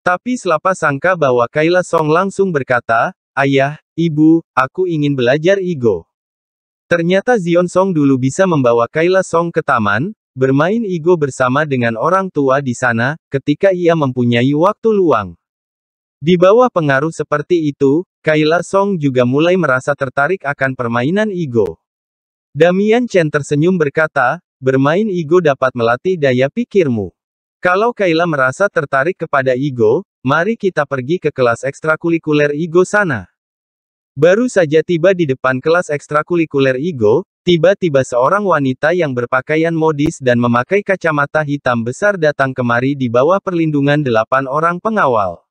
Tapi selapa sangka bahwa Kayla Song langsung berkata, Ayah, Ibu, aku ingin belajar ego. Ternyata Zion Song dulu bisa membawa Kayla Song ke taman, Bermain ego bersama dengan orang tua di sana, ketika ia mempunyai waktu luang. Di bawah pengaruh seperti itu, Kaila Song juga mulai merasa tertarik akan permainan ego. Damian Chen tersenyum berkata, bermain ego dapat melatih daya pikirmu. Kalau Kaila merasa tertarik kepada ego, mari kita pergi ke kelas ekstrakurikuler ego sana. Baru saja tiba di depan kelas ekstrakurikuler Igo, tiba-tiba seorang wanita yang berpakaian modis dan memakai kacamata hitam besar datang kemari di bawah perlindungan delapan orang pengawal.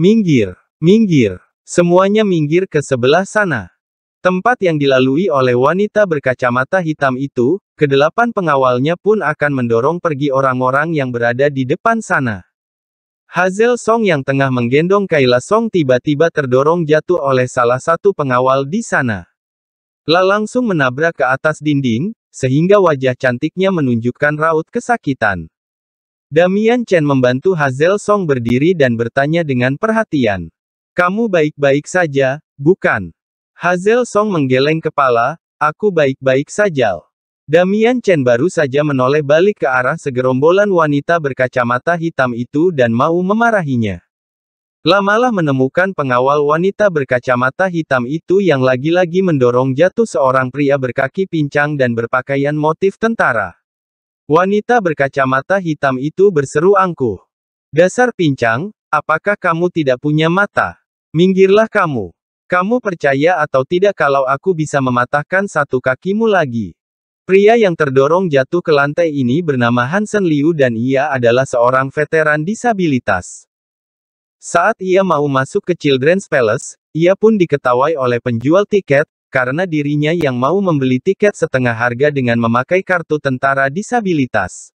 Minggir, minggir, semuanya minggir ke sebelah sana. Tempat yang dilalui oleh wanita berkacamata hitam itu, kedelapan pengawalnya pun akan mendorong pergi orang-orang yang berada di depan sana. Hazel Song yang tengah menggendong Kaila Song tiba-tiba terdorong jatuh oleh salah satu pengawal di sana. La langsung menabrak ke atas dinding, sehingga wajah cantiknya menunjukkan raut kesakitan. Damian Chen membantu Hazel Song berdiri dan bertanya dengan perhatian. Kamu baik-baik saja, bukan? Hazel Song menggeleng kepala, aku baik-baik saja. Damian Chen baru saja menoleh balik ke arah segerombolan wanita berkacamata hitam itu dan mau memarahinya. Lamalah menemukan pengawal wanita berkacamata hitam itu yang lagi-lagi mendorong jatuh seorang pria berkaki pincang dan berpakaian motif tentara. Wanita berkacamata hitam itu berseru angkuh. Dasar pincang, apakah kamu tidak punya mata? Minggirlah kamu. Kamu percaya atau tidak kalau aku bisa mematahkan satu kakimu lagi? Pria yang terdorong jatuh ke lantai ini bernama Hansen Liu dan ia adalah seorang veteran disabilitas. Saat ia mau masuk ke Children's Palace, ia pun diketawai oleh penjual tiket, karena dirinya yang mau membeli tiket setengah harga dengan memakai kartu tentara disabilitas.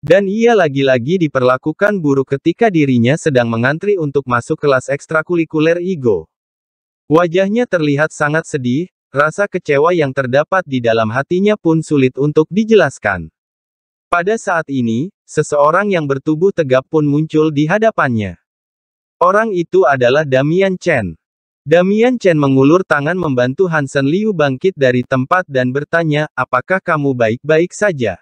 Dan ia lagi-lagi diperlakukan buruk ketika dirinya sedang mengantri untuk masuk kelas ekstrakurikuler IGO. Wajahnya terlihat sangat sedih, Rasa kecewa yang terdapat di dalam hatinya pun sulit untuk dijelaskan. Pada saat ini, seseorang yang bertubuh tegap pun muncul di hadapannya. Orang itu adalah Damian Chen. Damian Chen mengulur tangan membantu Hansen Liu bangkit dari tempat dan bertanya, apakah kamu baik-baik saja?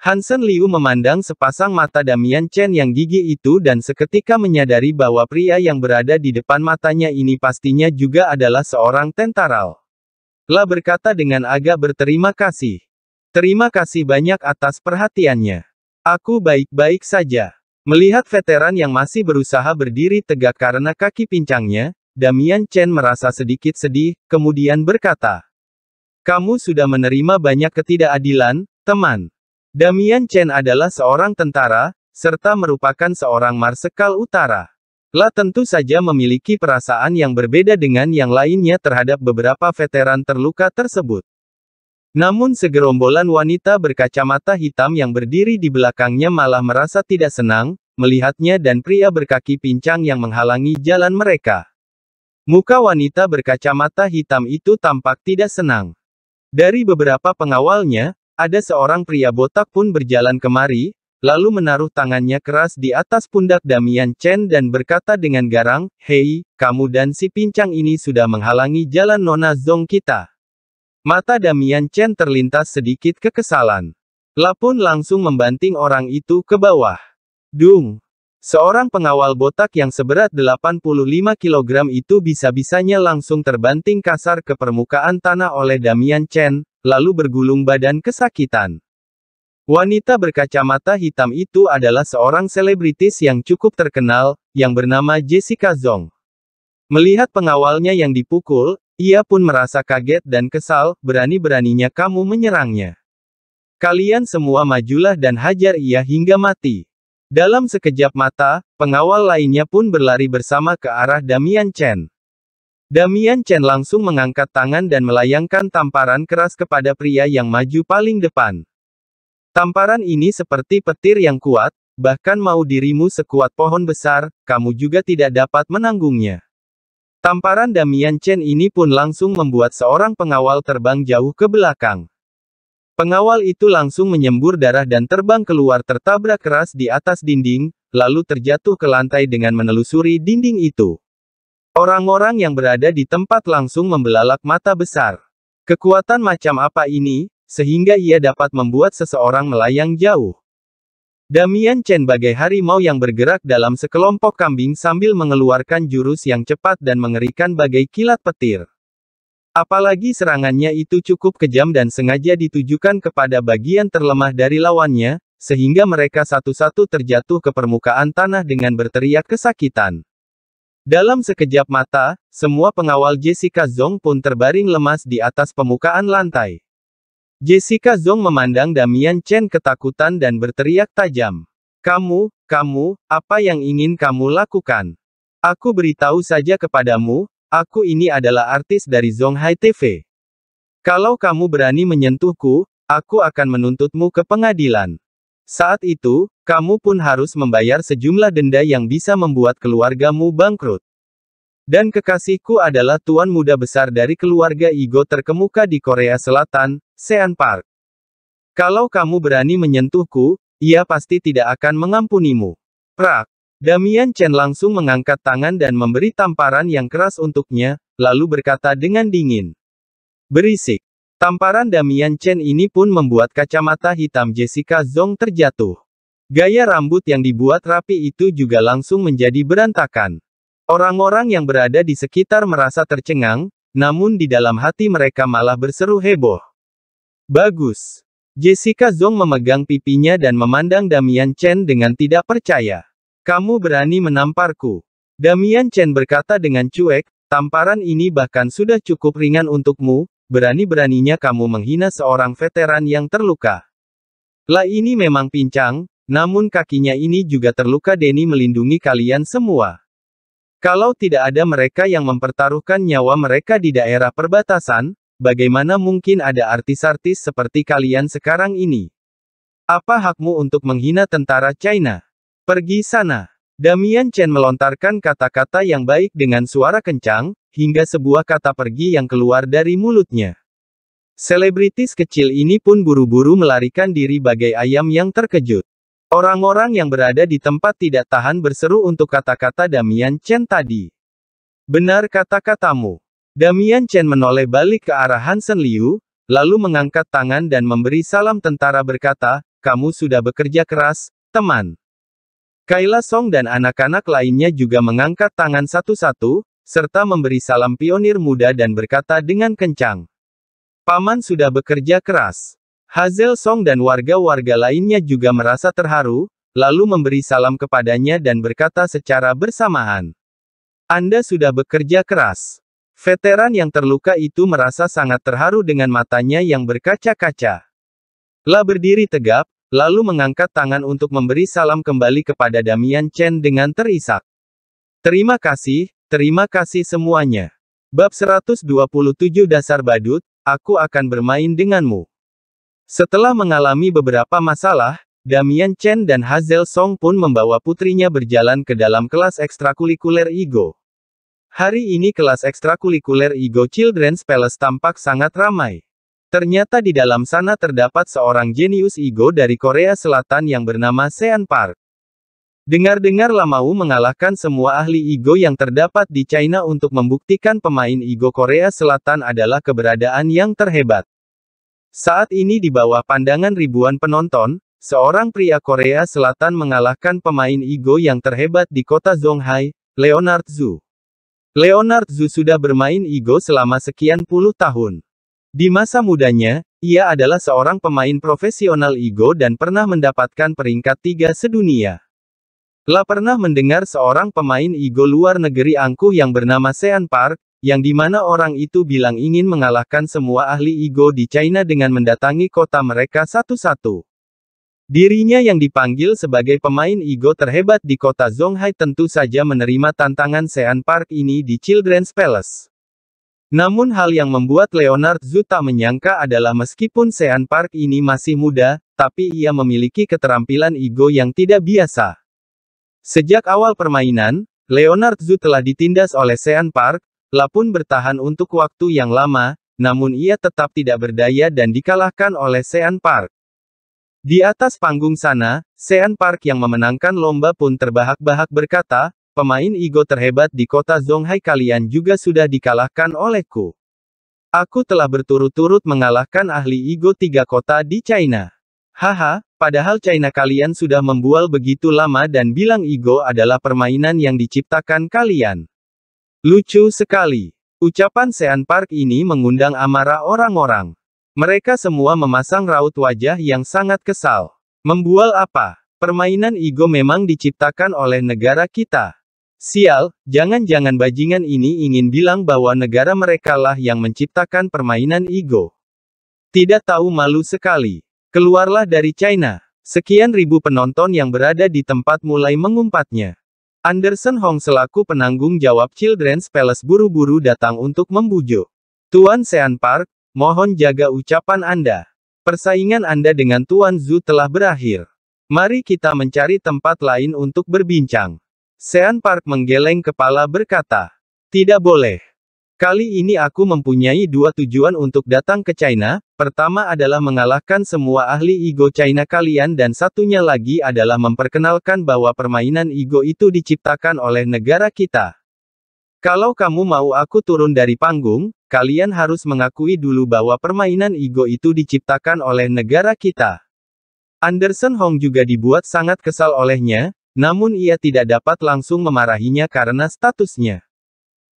Hansen Liu memandang sepasang mata Damian Chen yang gigi itu dan seketika menyadari bahwa pria yang berada di depan matanya ini pastinya juga adalah seorang tentaral. La berkata dengan agak berterima kasih. Terima kasih banyak atas perhatiannya. Aku baik-baik saja. Melihat veteran yang masih berusaha berdiri tegak karena kaki pincangnya, Damian Chen merasa sedikit sedih, kemudian berkata, Kamu sudah menerima banyak ketidakadilan, teman. Damian Chen adalah seorang tentara, serta merupakan seorang marsekal utara. Lah tentu saja memiliki perasaan yang berbeda dengan yang lainnya terhadap beberapa veteran terluka tersebut. Namun segerombolan wanita berkacamata hitam yang berdiri di belakangnya malah merasa tidak senang, melihatnya dan pria berkaki pincang yang menghalangi jalan mereka. Muka wanita berkacamata hitam itu tampak tidak senang. Dari beberapa pengawalnya, ada seorang pria botak pun berjalan kemari, Lalu menaruh tangannya keras di atas pundak Damian Chen dan berkata dengan garang, Hei, kamu dan si pincang ini sudah menghalangi jalan Nona Zong kita. Mata Damian Chen terlintas sedikit kekesalan. Lapun langsung membanting orang itu ke bawah. Dung! Seorang pengawal botak yang seberat 85 kg itu bisa-bisanya langsung terbanting kasar ke permukaan tanah oleh Damian Chen, lalu bergulung badan kesakitan. Wanita berkacamata hitam itu adalah seorang selebritis yang cukup terkenal, yang bernama Jessica Zong. Melihat pengawalnya yang dipukul, ia pun merasa kaget dan kesal, berani-beraninya kamu menyerangnya. Kalian semua majulah dan hajar ia hingga mati. Dalam sekejap mata, pengawal lainnya pun berlari bersama ke arah Damian Chen. Damian Chen langsung mengangkat tangan dan melayangkan tamparan keras kepada pria yang maju paling depan. Tamparan ini seperti petir yang kuat, bahkan mau dirimu sekuat pohon besar, kamu juga tidak dapat menanggungnya. Tamparan Damian Chen ini pun langsung membuat seorang pengawal terbang jauh ke belakang. Pengawal itu langsung menyembur darah dan terbang keluar tertabrak keras di atas dinding, lalu terjatuh ke lantai dengan menelusuri dinding itu. Orang-orang yang berada di tempat langsung membelalak mata besar. Kekuatan macam apa ini? sehingga ia dapat membuat seseorang melayang jauh. Damian Chen bagai harimau yang bergerak dalam sekelompok kambing sambil mengeluarkan jurus yang cepat dan mengerikan bagai kilat petir. Apalagi serangannya itu cukup kejam dan sengaja ditujukan kepada bagian terlemah dari lawannya, sehingga mereka satu-satu terjatuh ke permukaan tanah dengan berteriak kesakitan. Dalam sekejap mata, semua pengawal Jessica Zong pun terbaring lemas di atas permukaan lantai. Jessica Zong memandang Damian Chen ketakutan dan berteriak tajam. Kamu, kamu, apa yang ingin kamu lakukan? Aku beritahu saja kepadamu, aku ini adalah artis dari Zhonghai TV. Kalau kamu berani menyentuhku, aku akan menuntutmu ke pengadilan. Saat itu, kamu pun harus membayar sejumlah denda yang bisa membuat keluargamu bangkrut. Dan kekasihku adalah tuan muda besar dari keluarga Igo terkemuka di Korea Selatan, Sean Park. Kalau kamu berani menyentuhku, ia pasti tidak akan mengampunimu. Prak. Damian Chen langsung mengangkat tangan dan memberi tamparan yang keras untuknya, lalu berkata dengan dingin. Berisik. Tamparan Damian Chen ini pun membuat kacamata hitam Jessica Zong terjatuh. Gaya rambut yang dibuat rapi itu juga langsung menjadi berantakan. Orang-orang yang berada di sekitar merasa tercengang, namun di dalam hati mereka malah berseru heboh. Bagus. Jessica Zong memegang pipinya dan memandang Damian Chen dengan tidak percaya. Kamu berani menamparku. Damian Chen berkata dengan cuek, tamparan ini bahkan sudah cukup ringan untukmu, berani-beraninya kamu menghina seorang veteran yang terluka. Lah ini memang pincang, namun kakinya ini juga terluka Denny melindungi kalian semua. Kalau tidak ada mereka yang mempertaruhkan nyawa mereka di daerah perbatasan, Bagaimana mungkin ada artis-artis seperti kalian sekarang ini? Apa hakmu untuk menghina tentara China? Pergi sana. Damian Chen melontarkan kata-kata yang baik dengan suara kencang, hingga sebuah kata pergi yang keluar dari mulutnya. Selebritis kecil ini pun buru-buru melarikan diri bagai ayam yang terkejut. Orang-orang yang berada di tempat tidak tahan berseru untuk kata-kata Damian Chen tadi. Benar kata-katamu. Damian Chen menoleh balik ke arah Hansen Liu, lalu mengangkat tangan dan memberi salam tentara berkata, kamu sudah bekerja keras, teman. Kaila Song dan anak-anak lainnya juga mengangkat tangan satu-satu, serta memberi salam pionir muda dan berkata dengan kencang. Paman sudah bekerja keras. Hazel Song dan warga-warga lainnya juga merasa terharu, lalu memberi salam kepadanya dan berkata secara bersamaan. Anda sudah bekerja keras. Veteran yang terluka itu merasa sangat terharu dengan matanya yang berkaca-kaca. La berdiri tegap, lalu mengangkat tangan untuk memberi salam kembali kepada Damian Chen dengan terisak. Terima kasih, terima kasih semuanya. Bab 127 Dasar Badut, aku akan bermain denganmu. Setelah mengalami beberapa masalah, Damian Chen dan Hazel Song pun membawa putrinya berjalan ke dalam kelas ekstrakurikuler ego. Hari ini kelas ekstrakurikuler Igo Children's Palace tampak sangat ramai. Ternyata di dalam sana terdapat seorang jenius Igo dari Korea Selatan yang bernama Sean Park. Dengar-dengar Lamau mengalahkan semua ahli Igo yang terdapat di China untuk membuktikan pemain Igo Korea Selatan adalah keberadaan yang terhebat. Saat ini di bawah pandangan ribuan penonton, seorang pria Korea Selatan mengalahkan pemain Igo yang terhebat di kota Zhonghai, Leonard Zhu. Leonard Zhu sudah bermain ego selama sekian puluh tahun. Di masa mudanya, ia adalah seorang pemain profesional ego dan pernah mendapatkan peringkat tiga sedunia. La pernah mendengar seorang pemain ego luar negeri angkuh yang bernama Sean Park, yang dimana orang itu bilang ingin mengalahkan semua ahli ego di China dengan mendatangi kota mereka satu-satu. Dirinya yang dipanggil sebagai pemain ego terhebat di kota Zhonghai tentu saja menerima tantangan Sean Park ini di Children's Palace. Namun hal yang membuat Leonard Zhu tak menyangka adalah meskipun Sean Park ini masih muda, tapi ia memiliki keterampilan ego yang tidak biasa. Sejak awal permainan, Leonard Zhu telah ditindas oleh Sean Park, Lapun bertahan untuk waktu yang lama, namun ia tetap tidak berdaya dan dikalahkan oleh Sean Park. Di atas panggung sana, Sean Park yang memenangkan lomba pun terbahak-bahak berkata, pemain ego terhebat di kota Zhonghai kalian juga sudah dikalahkan olehku. Aku telah berturut-turut mengalahkan ahli ego tiga kota di China. Haha, padahal China kalian sudah membual begitu lama dan bilang ego adalah permainan yang diciptakan kalian. Lucu sekali. Ucapan Sean Park ini mengundang amarah orang-orang. Mereka semua memasang raut wajah yang sangat kesal. Membual apa? Permainan ego memang diciptakan oleh negara kita. Sial, jangan-jangan bajingan ini ingin bilang bahwa negara merekalah yang menciptakan permainan ego. Tidak tahu malu sekali. Keluarlah dari China. Sekian ribu penonton yang berada di tempat mulai mengumpatnya. Anderson Hong selaku penanggung jawab Children's Palace buru-buru datang untuk membujuk. Tuan Sean Park, Mohon jaga ucapan Anda. Persaingan Anda dengan Tuan Zhu telah berakhir. Mari kita mencari tempat lain untuk berbincang. Sean Park menggeleng kepala berkata, Tidak boleh. Kali ini aku mempunyai dua tujuan untuk datang ke China, pertama adalah mengalahkan semua ahli ego China kalian dan satunya lagi adalah memperkenalkan bahwa permainan ego itu diciptakan oleh negara kita. Kalau kamu mau aku turun dari panggung, Kalian harus mengakui dulu bahwa permainan ego itu diciptakan oleh negara kita. Anderson Hong juga dibuat sangat kesal olehnya, namun ia tidak dapat langsung memarahinya karena statusnya.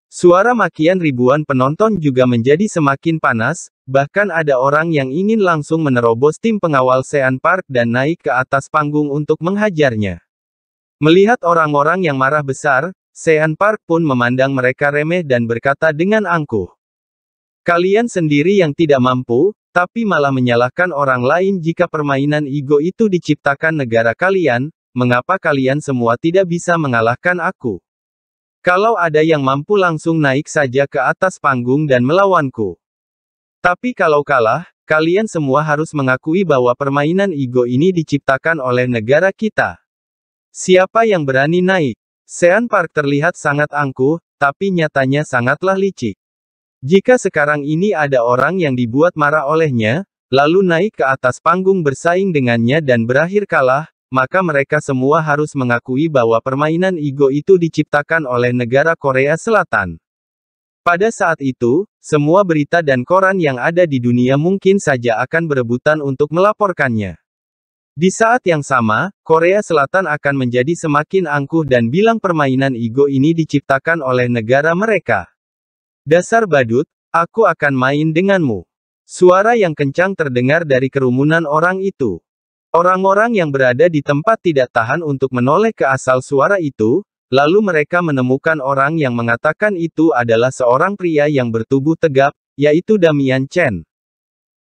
Suara makian ribuan penonton juga menjadi semakin panas, bahkan ada orang yang ingin langsung menerobos tim pengawal Sean Park dan naik ke atas panggung untuk menghajarnya. Melihat orang-orang yang marah besar, Sean Park pun memandang mereka remeh dan berkata dengan angkuh. Kalian sendiri yang tidak mampu, tapi malah menyalahkan orang lain jika permainan ego itu diciptakan negara kalian, mengapa kalian semua tidak bisa mengalahkan aku? Kalau ada yang mampu langsung naik saja ke atas panggung dan melawanku. Tapi kalau kalah, kalian semua harus mengakui bahwa permainan ego ini diciptakan oleh negara kita. Siapa yang berani naik? Sean Park terlihat sangat angkuh, tapi nyatanya sangatlah licik. Jika sekarang ini ada orang yang dibuat marah olehnya, lalu naik ke atas panggung bersaing dengannya dan berakhir kalah, maka mereka semua harus mengakui bahwa permainan ego itu diciptakan oleh negara Korea Selatan. Pada saat itu, semua berita dan koran yang ada di dunia mungkin saja akan berebutan untuk melaporkannya. Di saat yang sama, Korea Selatan akan menjadi semakin angkuh dan bilang permainan ego ini diciptakan oleh negara mereka. Dasar badut, aku akan main denganmu. Suara yang kencang terdengar dari kerumunan orang itu. Orang-orang yang berada di tempat tidak tahan untuk menoleh ke asal suara itu, lalu mereka menemukan orang yang mengatakan itu adalah seorang pria yang bertubuh tegap, yaitu Damian Chen.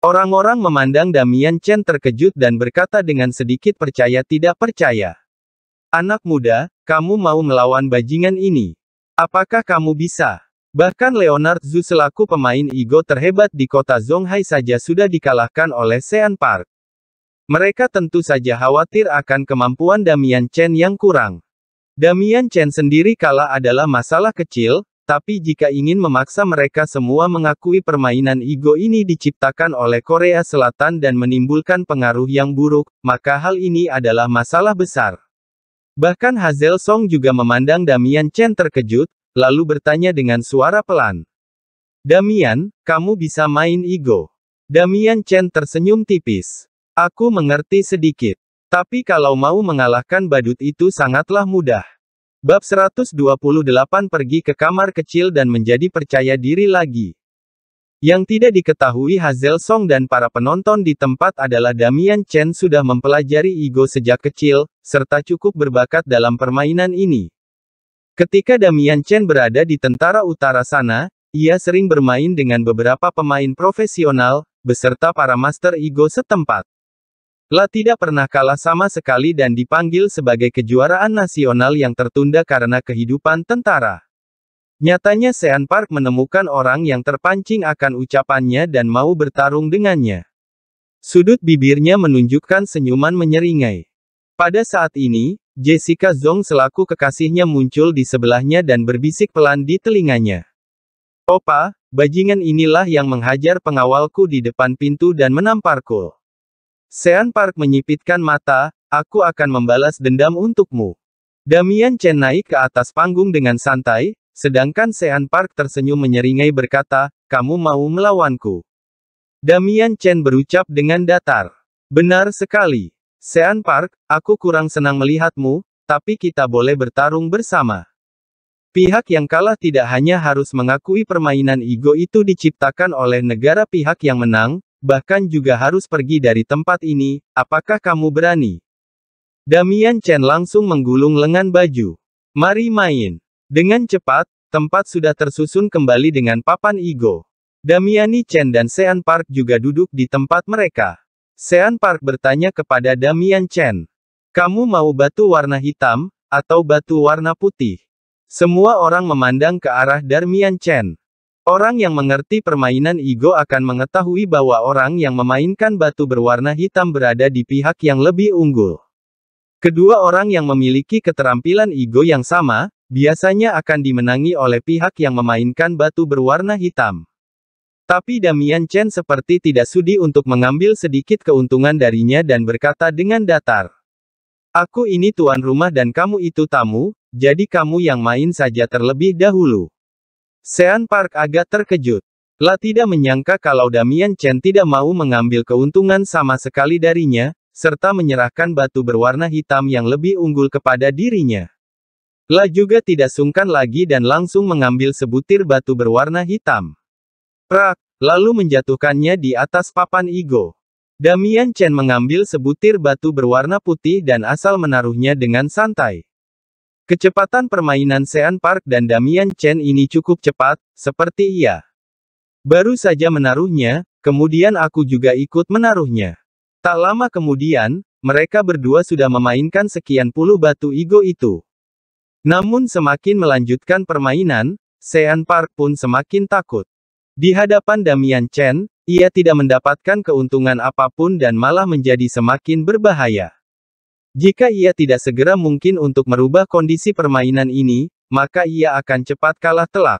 Orang-orang memandang Damian Chen terkejut dan berkata dengan sedikit percaya tidak percaya. Anak muda, kamu mau melawan bajingan ini? Apakah kamu bisa? Bahkan Leonard Zhu selaku pemain ego terhebat di kota Zhonghai saja sudah dikalahkan oleh Sean Park. Mereka tentu saja khawatir akan kemampuan Damian Chen yang kurang. Damian Chen sendiri kalah adalah masalah kecil, tapi jika ingin memaksa mereka semua mengakui permainan ego ini diciptakan oleh Korea Selatan dan menimbulkan pengaruh yang buruk, maka hal ini adalah masalah besar. Bahkan Hazel Song juga memandang Damian Chen terkejut, lalu bertanya dengan suara pelan. Damian, kamu bisa main ego. Damian Chen tersenyum tipis. Aku mengerti sedikit. Tapi kalau mau mengalahkan badut itu sangatlah mudah. Bab 128 pergi ke kamar kecil dan menjadi percaya diri lagi. Yang tidak diketahui Hazel Song dan para penonton di tempat adalah Damian Chen sudah mempelajari ego sejak kecil, serta cukup berbakat dalam permainan ini. Ketika Damian Chen berada di tentara utara sana, ia sering bermain dengan beberapa pemain profesional, beserta para master ego setempat. La tidak pernah kalah sama sekali dan dipanggil sebagai kejuaraan nasional yang tertunda karena kehidupan tentara. Nyatanya Sean Park menemukan orang yang terpancing akan ucapannya dan mau bertarung dengannya. Sudut bibirnya menunjukkan senyuman menyeringai. Pada saat ini, Jessica Zong selaku kekasihnya muncul di sebelahnya dan berbisik pelan di telinganya. Opa, bajingan inilah yang menghajar pengawalku di depan pintu dan menamparku. Sean Park menyipitkan mata, aku akan membalas dendam untukmu. Damian Chen naik ke atas panggung dengan santai, sedangkan Sean Park tersenyum menyeringai berkata, kamu mau melawanku. Damian Chen berucap dengan datar. Benar sekali. Sean Park, aku kurang senang melihatmu, tapi kita boleh bertarung bersama. Pihak yang kalah tidak hanya harus mengakui permainan ego itu diciptakan oleh negara pihak yang menang, bahkan juga harus pergi dari tempat ini, apakah kamu berani? Damian Chen langsung menggulung lengan baju. Mari main. Dengan cepat, tempat sudah tersusun kembali dengan papan ego. Damiani Chen dan Sean Park juga duduk di tempat mereka. Sean Park bertanya kepada Damian Chen. Kamu mau batu warna hitam, atau batu warna putih? Semua orang memandang ke arah Damian Chen. Orang yang mengerti permainan ego akan mengetahui bahwa orang yang memainkan batu berwarna hitam berada di pihak yang lebih unggul. Kedua orang yang memiliki keterampilan ego yang sama, biasanya akan dimenangi oleh pihak yang memainkan batu berwarna hitam. Tapi Damian Chen seperti tidak sudi untuk mengambil sedikit keuntungan darinya dan berkata dengan datar. Aku ini tuan rumah dan kamu itu tamu, jadi kamu yang main saja terlebih dahulu. Sean Park agak terkejut. La tidak menyangka kalau Damian Chen tidak mau mengambil keuntungan sama sekali darinya, serta menyerahkan batu berwarna hitam yang lebih unggul kepada dirinya. La juga tidak sungkan lagi dan langsung mengambil sebutir batu berwarna hitam. Prak, lalu menjatuhkannya di atas papan Igo. Damian Chen mengambil sebutir batu berwarna putih dan asal menaruhnya dengan santai. Kecepatan permainan Sean Park dan Damian Chen ini cukup cepat, seperti ia. Baru saja menaruhnya, kemudian aku juga ikut menaruhnya. Tak lama kemudian, mereka berdua sudah memainkan sekian puluh batu Igo itu. Namun semakin melanjutkan permainan, Sean Park pun semakin takut. Di hadapan Damian Chen, ia tidak mendapatkan keuntungan apapun dan malah menjadi semakin berbahaya. Jika ia tidak segera mungkin untuk merubah kondisi permainan ini, maka ia akan cepat kalah telak.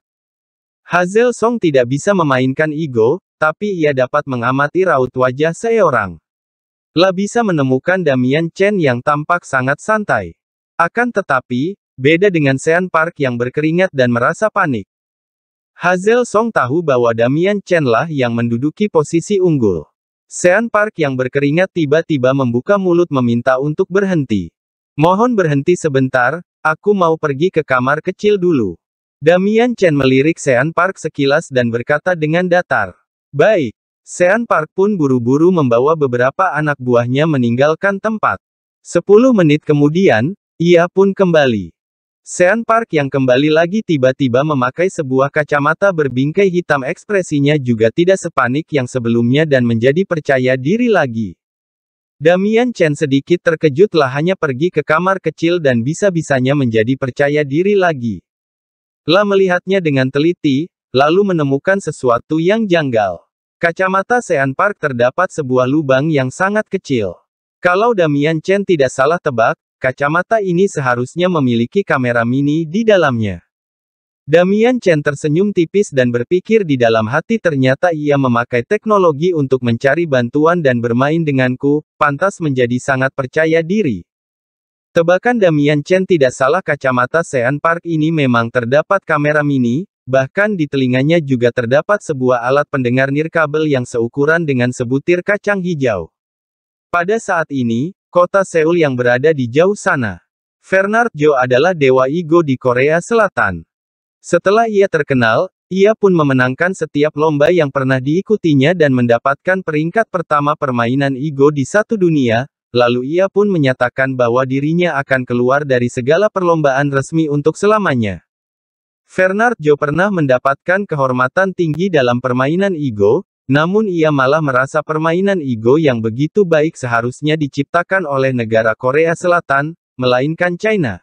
Hazel Song tidak bisa memainkan ego, tapi ia dapat mengamati raut wajah seorang. La bisa menemukan Damian Chen yang tampak sangat santai. Akan tetapi, beda dengan Sean Park yang berkeringat dan merasa panik. Hazel Song tahu bahwa Damian Chen lah yang menduduki posisi unggul. Sean Park yang berkeringat tiba-tiba membuka mulut meminta untuk berhenti. Mohon berhenti sebentar, aku mau pergi ke kamar kecil dulu. Damian Chen melirik Sean Park sekilas dan berkata dengan datar. Baik. Sean Park pun buru-buru membawa beberapa anak buahnya meninggalkan tempat. Sepuluh menit kemudian, ia pun kembali. Sean Park yang kembali lagi tiba-tiba memakai sebuah kacamata berbingkai hitam ekspresinya juga tidak sepanik yang sebelumnya dan menjadi percaya diri lagi. Damian Chen sedikit terkejut lah hanya pergi ke kamar kecil dan bisa-bisanya menjadi percaya diri lagi. Lah melihatnya dengan teliti, lalu menemukan sesuatu yang janggal. Kacamata Sean Park terdapat sebuah lubang yang sangat kecil. Kalau Damian Chen tidak salah tebak, Kacamata ini seharusnya memiliki kamera mini di dalamnya. Damian Chen tersenyum tipis dan berpikir di dalam hati ternyata ia memakai teknologi untuk mencari bantuan dan bermain denganku, pantas menjadi sangat percaya diri. Tebakan Damian Chen tidak salah kacamata Sean Park ini memang terdapat kamera mini, bahkan di telinganya juga terdapat sebuah alat pendengar nirkabel yang seukuran dengan sebutir kacang hijau. Pada saat ini, kota Seoul yang berada di jauh sana. Bernard Jo adalah dewa ego di Korea Selatan. Setelah ia terkenal, ia pun memenangkan setiap lomba yang pernah diikutinya dan mendapatkan peringkat pertama permainan ego di satu dunia, lalu ia pun menyatakan bahwa dirinya akan keluar dari segala perlombaan resmi untuk selamanya. Bernard Jo pernah mendapatkan kehormatan tinggi dalam permainan ego, namun ia malah merasa permainan ego yang begitu baik seharusnya diciptakan oleh negara Korea Selatan, melainkan China.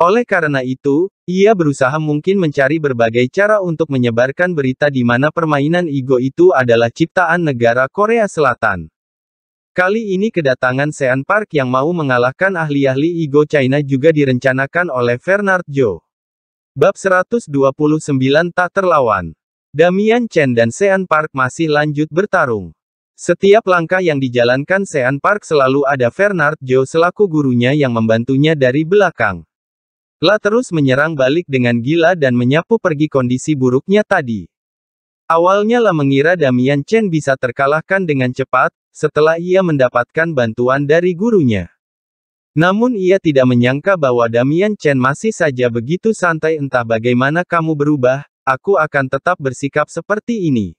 Oleh karena itu, ia berusaha mungkin mencari berbagai cara untuk menyebarkan berita di mana permainan ego itu adalah ciptaan negara Korea Selatan. Kali ini kedatangan Sean Park yang mau mengalahkan ahli-ahli ego China juga direncanakan oleh Bernard Joe. Bab 129 Tak Terlawan Damian Chen dan Sean Park masih lanjut bertarung. Setiap langkah yang dijalankan Sean Park selalu ada Bernard Jo selaku gurunya yang membantunya dari belakang. La terus menyerang balik dengan gila dan menyapu pergi kondisi buruknya tadi. Awalnya La mengira Damian Chen bisa terkalahkan dengan cepat, setelah ia mendapatkan bantuan dari gurunya. Namun ia tidak menyangka bahwa Damian Chen masih saja begitu santai entah bagaimana kamu berubah, aku akan tetap bersikap seperti ini.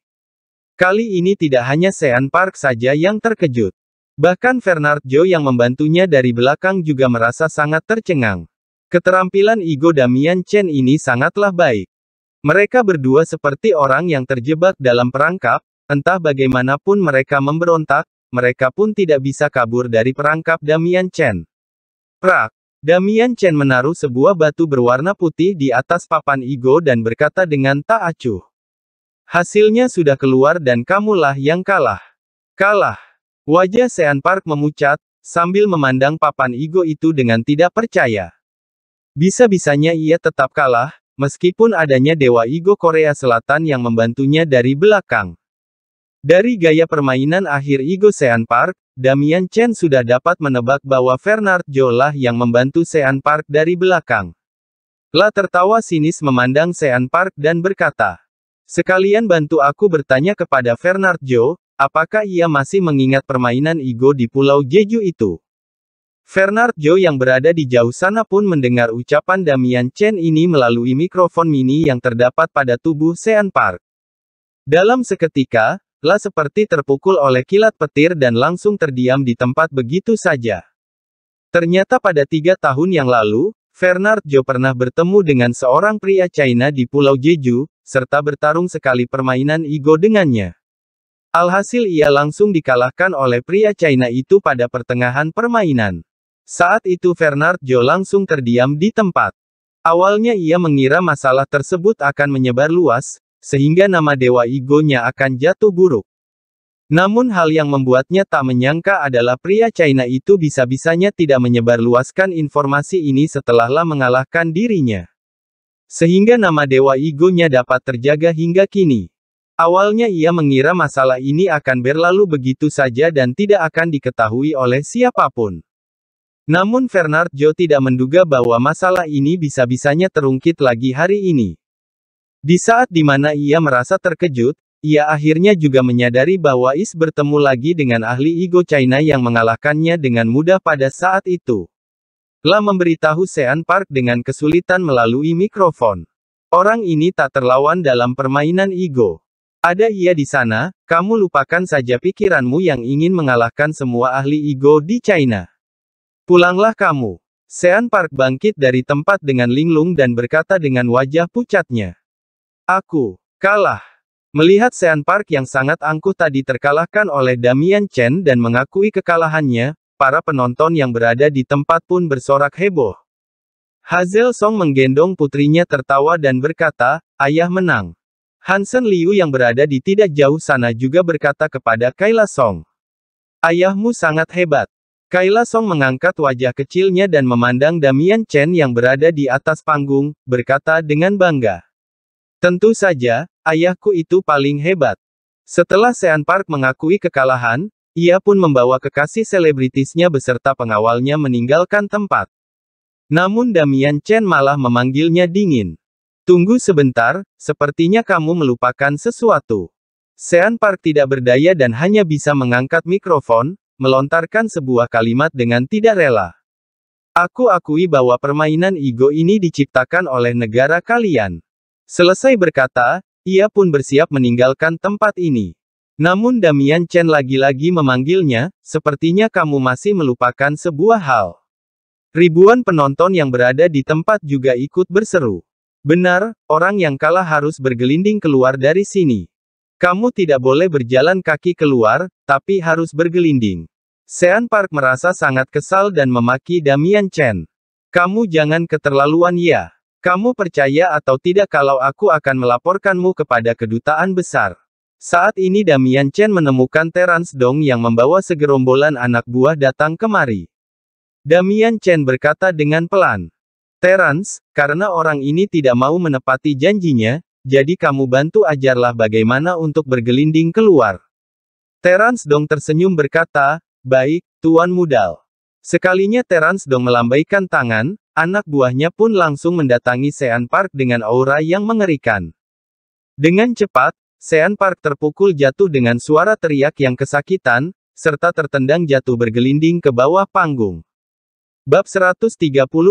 Kali ini tidak hanya Sean Park saja yang terkejut. Bahkan Bernard Joe yang membantunya dari belakang juga merasa sangat tercengang. Keterampilan Igo Damian Chen ini sangatlah baik. Mereka berdua seperti orang yang terjebak dalam perangkap, entah bagaimanapun mereka memberontak, mereka pun tidak bisa kabur dari perangkap Damian Chen. Prak, Damian Chen menaruh sebuah batu berwarna putih di atas papan Igo dan berkata dengan tak acuh. Hasilnya sudah keluar dan kamulah yang kalah. Kalah. Wajah Sean Park memucat, sambil memandang papan Igo itu dengan tidak percaya. Bisa-bisanya ia tetap kalah, meskipun adanya Dewa Igo Korea Selatan yang membantunya dari belakang. Dari gaya permainan akhir Igo Sean Park, Damian Chen sudah dapat menebak bahwa Fernard Jolah yang membantu Sean Park dari belakang. La tertawa sinis memandang Sean Park dan berkata, Sekalian bantu aku bertanya kepada Fernard Jo, apakah ia masih mengingat permainan Igo di Pulau Jeju itu? Fernard Jo yang berada di jauh sana pun mendengar ucapan Damian Chen ini melalui mikrofon mini yang terdapat pada tubuh Sean Park. Dalam seketika, La seperti terpukul oleh kilat petir dan langsung terdiam di tempat begitu saja. Ternyata pada tiga tahun yang lalu, Bernard Jo pernah bertemu dengan seorang pria China di Pulau Jeju, serta bertarung sekali permainan Igo dengannya. Alhasil ia langsung dikalahkan oleh pria China itu pada pertengahan permainan. Saat itu Bernard Jo langsung terdiam di tempat. Awalnya ia mengira masalah tersebut akan menyebar luas, sehingga nama dewa Igonya akan jatuh buruk. Namun hal yang membuatnya tak menyangka adalah pria China itu bisa-bisanya tidak menyebarluaskan informasi ini setelahlah mengalahkan dirinya. Sehingga nama dewa Igonya dapat terjaga hingga kini. Awalnya ia mengira masalah ini akan berlalu begitu saja dan tidak akan diketahui oleh siapapun. Namun Fernard Joe tidak menduga bahwa masalah ini bisa-bisanya terungkit lagi hari ini. Di saat di mana ia merasa terkejut, ia akhirnya juga menyadari bahwa Is bertemu lagi dengan ahli ego China yang mengalahkannya dengan mudah pada saat itu. La memberitahu Sean Park dengan kesulitan melalui mikrofon. Orang ini tak terlawan dalam permainan ego. Ada ia di sana, kamu lupakan saja pikiranmu yang ingin mengalahkan semua ahli ego di China. Pulanglah kamu. Sean Park bangkit dari tempat dengan linglung dan berkata dengan wajah pucatnya. Aku kalah. Melihat Sean Park yang sangat angkuh tadi terkalahkan oleh Damian Chen dan mengakui kekalahannya, para penonton yang berada di tempat pun bersorak heboh. Hazel Song menggendong putrinya tertawa dan berkata, ayah menang. Hansen Liu yang berada di tidak jauh sana juga berkata kepada Kaila Song. Ayahmu sangat hebat. Kaila Song mengangkat wajah kecilnya dan memandang Damian Chen yang berada di atas panggung, berkata dengan bangga. Tentu saja, ayahku itu paling hebat. Setelah Sean Park mengakui kekalahan, ia pun membawa kekasih selebritisnya beserta pengawalnya meninggalkan tempat. Namun Damian Chen malah memanggilnya dingin. Tunggu sebentar, sepertinya kamu melupakan sesuatu. Sean Park tidak berdaya dan hanya bisa mengangkat mikrofon, melontarkan sebuah kalimat dengan tidak rela. Aku akui bahwa permainan ego ini diciptakan oleh negara kalian. Selesai berkata, ia pun bersiap meninggalkan tempat ini. Namun Damian Chen lagi-lagi memanggilnya, sepertinya kamu masih melupakan sebuah hal. Ribuan penonton yang berada di tempat juga ikut berseru. Benar, orang yang kalah harus bergelinding keluar dari sini. Kamu tidak boleh berjalan kaki keluar, tapi harus bergelinding. Sean Park merasa sangat kesal dan memaki Damian Chen. Kamu jangan keterlaluan ya. Kamu percaya atau tidak kalau aku akan melaporkanmu kepada kedutaan besar? Saat ini Damian Chen menemukan Terence Dong yang membawa segerombolan anak buah datang kemari. Damian Chen berkata dengan pelan, Terence, karena orang ini tidak mau menepati janjinya, jadi kamu bantu ajarlah bagaimana untuk bergelinding keluar. Terence Dong tersenyum berkata, baik, Tuan Mudal. Sekalinya Terence Dong melambaikan tangan, Anak buahnya pun langsung mendatangi Sean Park dengan aura yang mengerikan. Dengan cepat, Sean Park terpukul jatuh dengan suara teriak yang kesakitan, serta tertendang jatuh bergelinding ke bawah panggung. Bab 130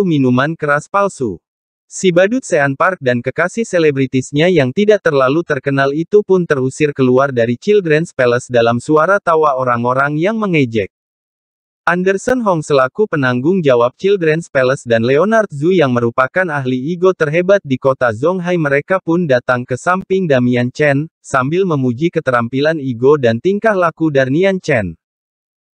Minuman Keras Palsu Si badut Sean Park dan kekasih selebritisnya yang tidak terlalu terkenal itu pun terusir keluar dari Children's Palace dalam suara tawa orang-orang yang mengejek. Anderson Hong selaku penanggung jawab Children's Palace dan Leonard Zhu yang merupakan ahli ego terhebat di kota Zhonghai mereka pun datang ke samping Damian Chen, sambil memuji keterampilan ego dan tingkah laku Darnian Chen.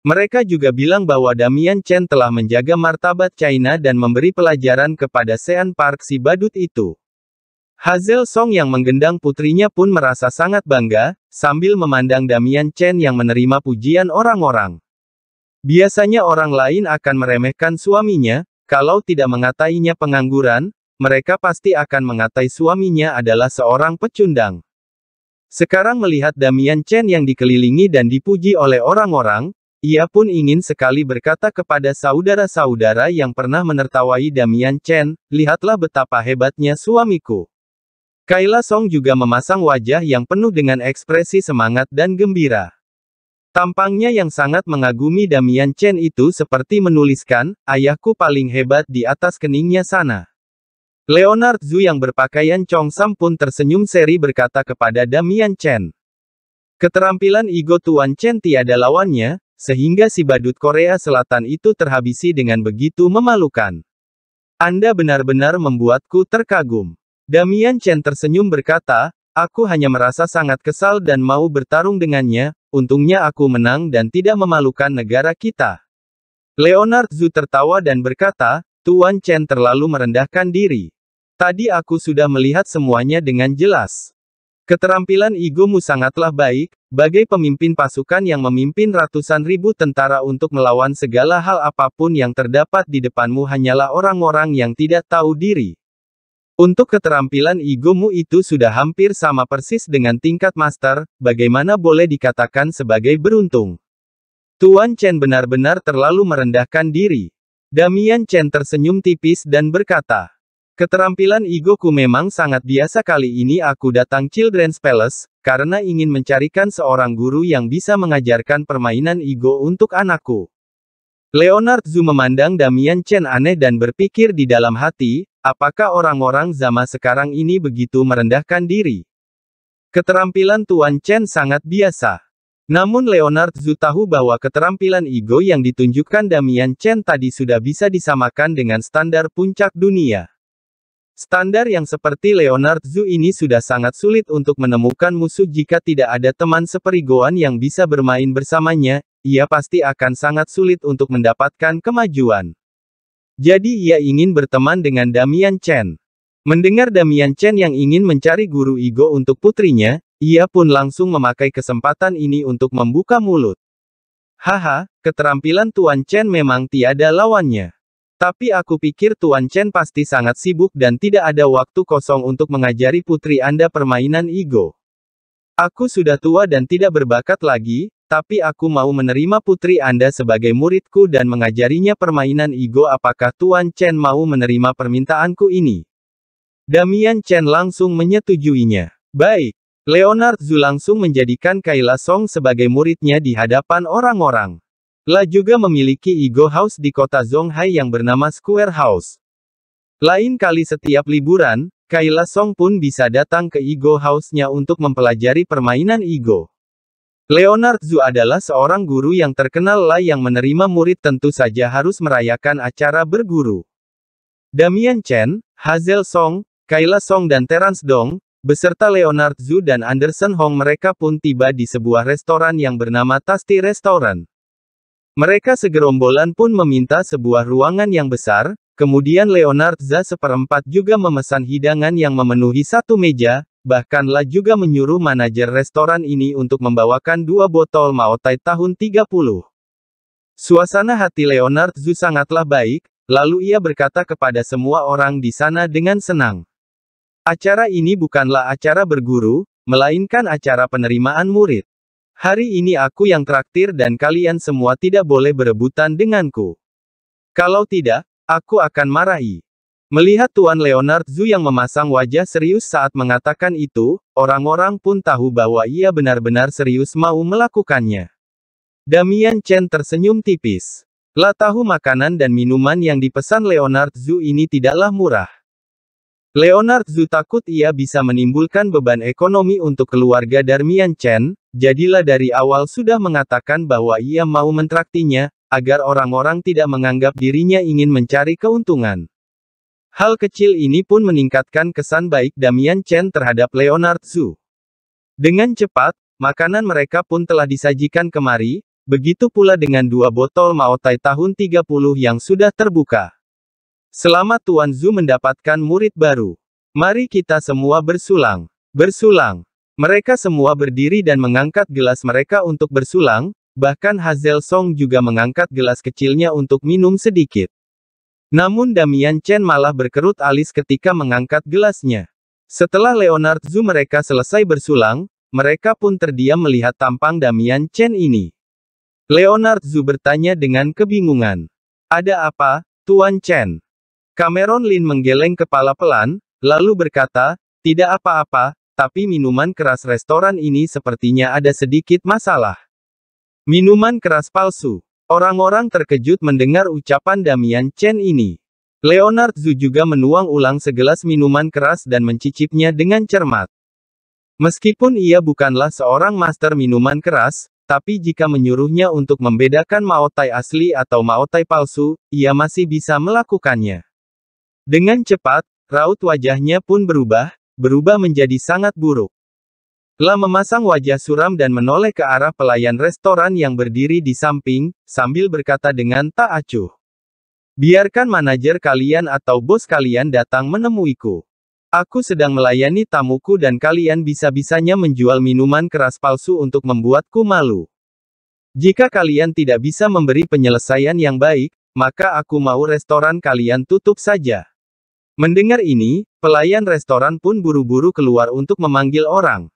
Mereka juga bilang bahwa Damian Chen telah menjaga martabat China dan memberi pelajaran kepada Sean Park si badut itu. Hazel Song yang menggendang putrinya pun merasa sangat bangga, sambil memandang Damian Chen yang menerima pujian orang-orang. Biasanya orang lain akan meremehkan suaminya, kalau tidak mengatainya pengangguran, mereka pasti akan mengatai suaminya adalah seorang pecundang. Sekarang melihat Damian Chen yang dikelilingi dan dipuji oleh orang-orang, ia pun ingin sekali berkata kepada saudara-saudara yang pernah menertawai Damian Chen, lihatlah betapa hebatnya suamiku. Kaila Song juga memasang wajah yang penuh dengan ekspresi semangat dan gembira. Tampangnya yang sangat mengagumi Damian Chen itu seperti menuliskan, ayahku paling hebat di atas keningnya sana. Leonard Zhu yang berpakaian congsam pun tersenyum seri berkata kepada Damian Chen. Keterampilan ego Tuan Chen tiada lawannya, sehingga si badut Korea Selatan itu terhabisi dengan begitu memalukan. Anda benar-benar membuatku terkagum. Damian Chen tersenyum berkata, Aku hanya merasa sangat kesal dan mau bertarung dengannya, Untungnya aku menang dan tidak memalukan negara kita. Leonard Zhu tertawa dan berkata, Tuan Chen terlalu merendahkan diri. Tadi aku sudah melihat semuanya dengan jelas. Keterampilan Igumu sangatlah baik, bagai pemimpin pasukan yang memimpin ratusan ribu tentara untuk melawan segala hal apapun yang terdapat di depanmu hanyalah orang-orang yang tidak tahu diri. Untuk keterampilan Igomu itu sudah hampir sama persis dengan tingkat master, bagaimana boleh dikatakan sebagai beruntung. Tuan Chen benar-benar terlalu merendahkan diri. Damian Chen tersenyum tipis dan berkata, Keterampilan Igoku memang sangat biasa kali ini aku datang Children's Palace, karena ingin mencarikan seorang guru yang bisa mengajarkan permainan Igo untuk anakku. Leonard Zhu memandang Damian Chen aneh dan berpikir di dalam hati, apakah orang-orang zaman sekarang ini begitu merendahkan diri? Keterampilan Tuan Chen sangat biasa. Namun Leonard Zhu tahu bahwa keterampilan ego yang ditunjukkan Damian Chen tadi sudah bisa disamakan dengan standar puncak dunia. Standar yang seperti Leonard Zhu ini sudah sangat sulit untuk menemukan musuh jika tidak ada teman seperigoan yang bisa bermain bersamanya, ia pasti akan sangat sulit untuk mendapatkan kemajuan. Jadi ia ingin berteman dengan Damian Chen. Mendengar Damian Chen yang ingin mencari guru Igo untuk putrinya, ia pun langsung memakai kesempatan ini untuk membuka mulut. Haha, keterampilan Tuan Chen memang tiada lawannya. Tapi aku pikir Tuan Chen pasti sangat sibuk dan tidak ada waktu kosong untuk mengajari putri Anda permainan Igo. Aku sudah tua dan tidak berbakat lagi, tapi aku mau menerima putri Anda sebagai muridku dan mengajarinya permainan ego apakah Tuan Chen mau menerima permintaanku ini? Damian Chen langsung menyetujuinya. Baik. Leonard Zhu langsung menjadikan Kaila Song sebagai muridnya di hadapan orang-orang. La juga memiliki ego house di kota Zhonghai yang bernama Square House. Lain kali setiap liburan, Kaila Song pun bisa datang ke ego house-nya untuk mempelajari permainan ego. Leonard Zhu adalah seorang guru yang terkenal lah yang menerima murid tentu saja harus merayakan acara berguru. Damian Chen, Hazel Song, Kayla Song dan Terence Dong, beserta Leonard Zhu dan Anderson Hong mereka pun tiba di sebuah restoran yang bernama Tasty Restaurant. Mereka segerombolan pun meminta sebuah ruangan yang besar, Kemudian Leonard Za seperempat juga memesan hidangan yang memenuhi satu meja, bahkanlah juga menyuruh manajer restoran ini untuk membawakan dua botol Maotai tahun 30. Suasana hati Leonard Zhu sangatlah baik, lalu ia berkata kepada semua orang di sana dengan senang. Acara ini bukanlah acara berguru, melainkan acara penerimaan murid. Hari ini aku yang traktir dan kalian semua tidak boleh berebutan denganku. Kalau tidak, aku akan marahi. Melihat Tuan Leonard Zhu yang memasang wajah serius saat mengatakan itu, orang-orang pun tahu bahwa ia benar-benar serius mau melakukannya. Damian Chen tersenyum tipis. Lah tahu makanan dan minuman yang dipesan Leonard Zhu ini tidaklah murah. Leonard Zhu takut ia bisa menimbulkan beban ekonomi untuk keluarga Darmian Chen, jadilah dari awal sudah mengatakan bahwa ia mau mentraktinya, agar orang-orang tidak menganggap dirinya ingin mencari keuntungan. Hal kecil ini pun meningkatkan kesan baik Damian Chen terhadap Leonard Zhu. Dengan cepat, makanan mereka pun telah disajikan kemari, begitu pula dengan dua botol Maotai tahun 30 yang sudah terbuka. Selama Tuan Zhu mendapatkan murid baru, mari kita semua bersulang. Bersulang. Mereka semua berdiri dan mengangkat gelas mereka untuk bersulang, bahkan Hazel Song juga mengangkat gelas kecilnya untuk minum sedikit. Namun Damian Chen malah berkerut alis ketika mengangkat gelasnya. Setelah Leonard Zhu mereka selesai bersulang, mereka pun terdiam melihat tampang Damian Chen ini. Leonard Zhu bertanya dengan kebingungan. Ada apa, Tuan Chen? Cameron Lin menggeleng kepala pelan, lalu berkata, tidak apa-apa, tapi minuman keras restoran ini sepertinya ada sedikit masalah. Minuman keras palsu. Orang-orang terkejut mendengar ucapan Damian Chen ini. Leonard Zhu juga menuang ulang segelas minuman keras dan mencicipnya dengan cermat. Meskipun ia bukanlah seorang master minuman keras, tapi jika menyuruhnya untuk membedakan maotai asli atau maotai palsu, ia masih bisa melakukannya. Dengan cepat, raut wajahnya pun berubah, berubah menjadi sangat buruk. Lam memasang wajah suram dan menoleh ke arah pelayan restoran yang berdiri di samping, sambil berkata dengan tak acuh. Biarkan manajer kalian atau bos kalian datang menemuiku. Aku sedang melayani tamuku dan kalian bisa-bisanya menjual minuman keras palsu untuk membuatku malu. Jika kalian tidak bisa memberi penyelesaian yang baik, maka aku mau restoran kalian tutup saja. Mendengar ini, pelayan restoran pun buru-buru keluar untuk memanggil orang.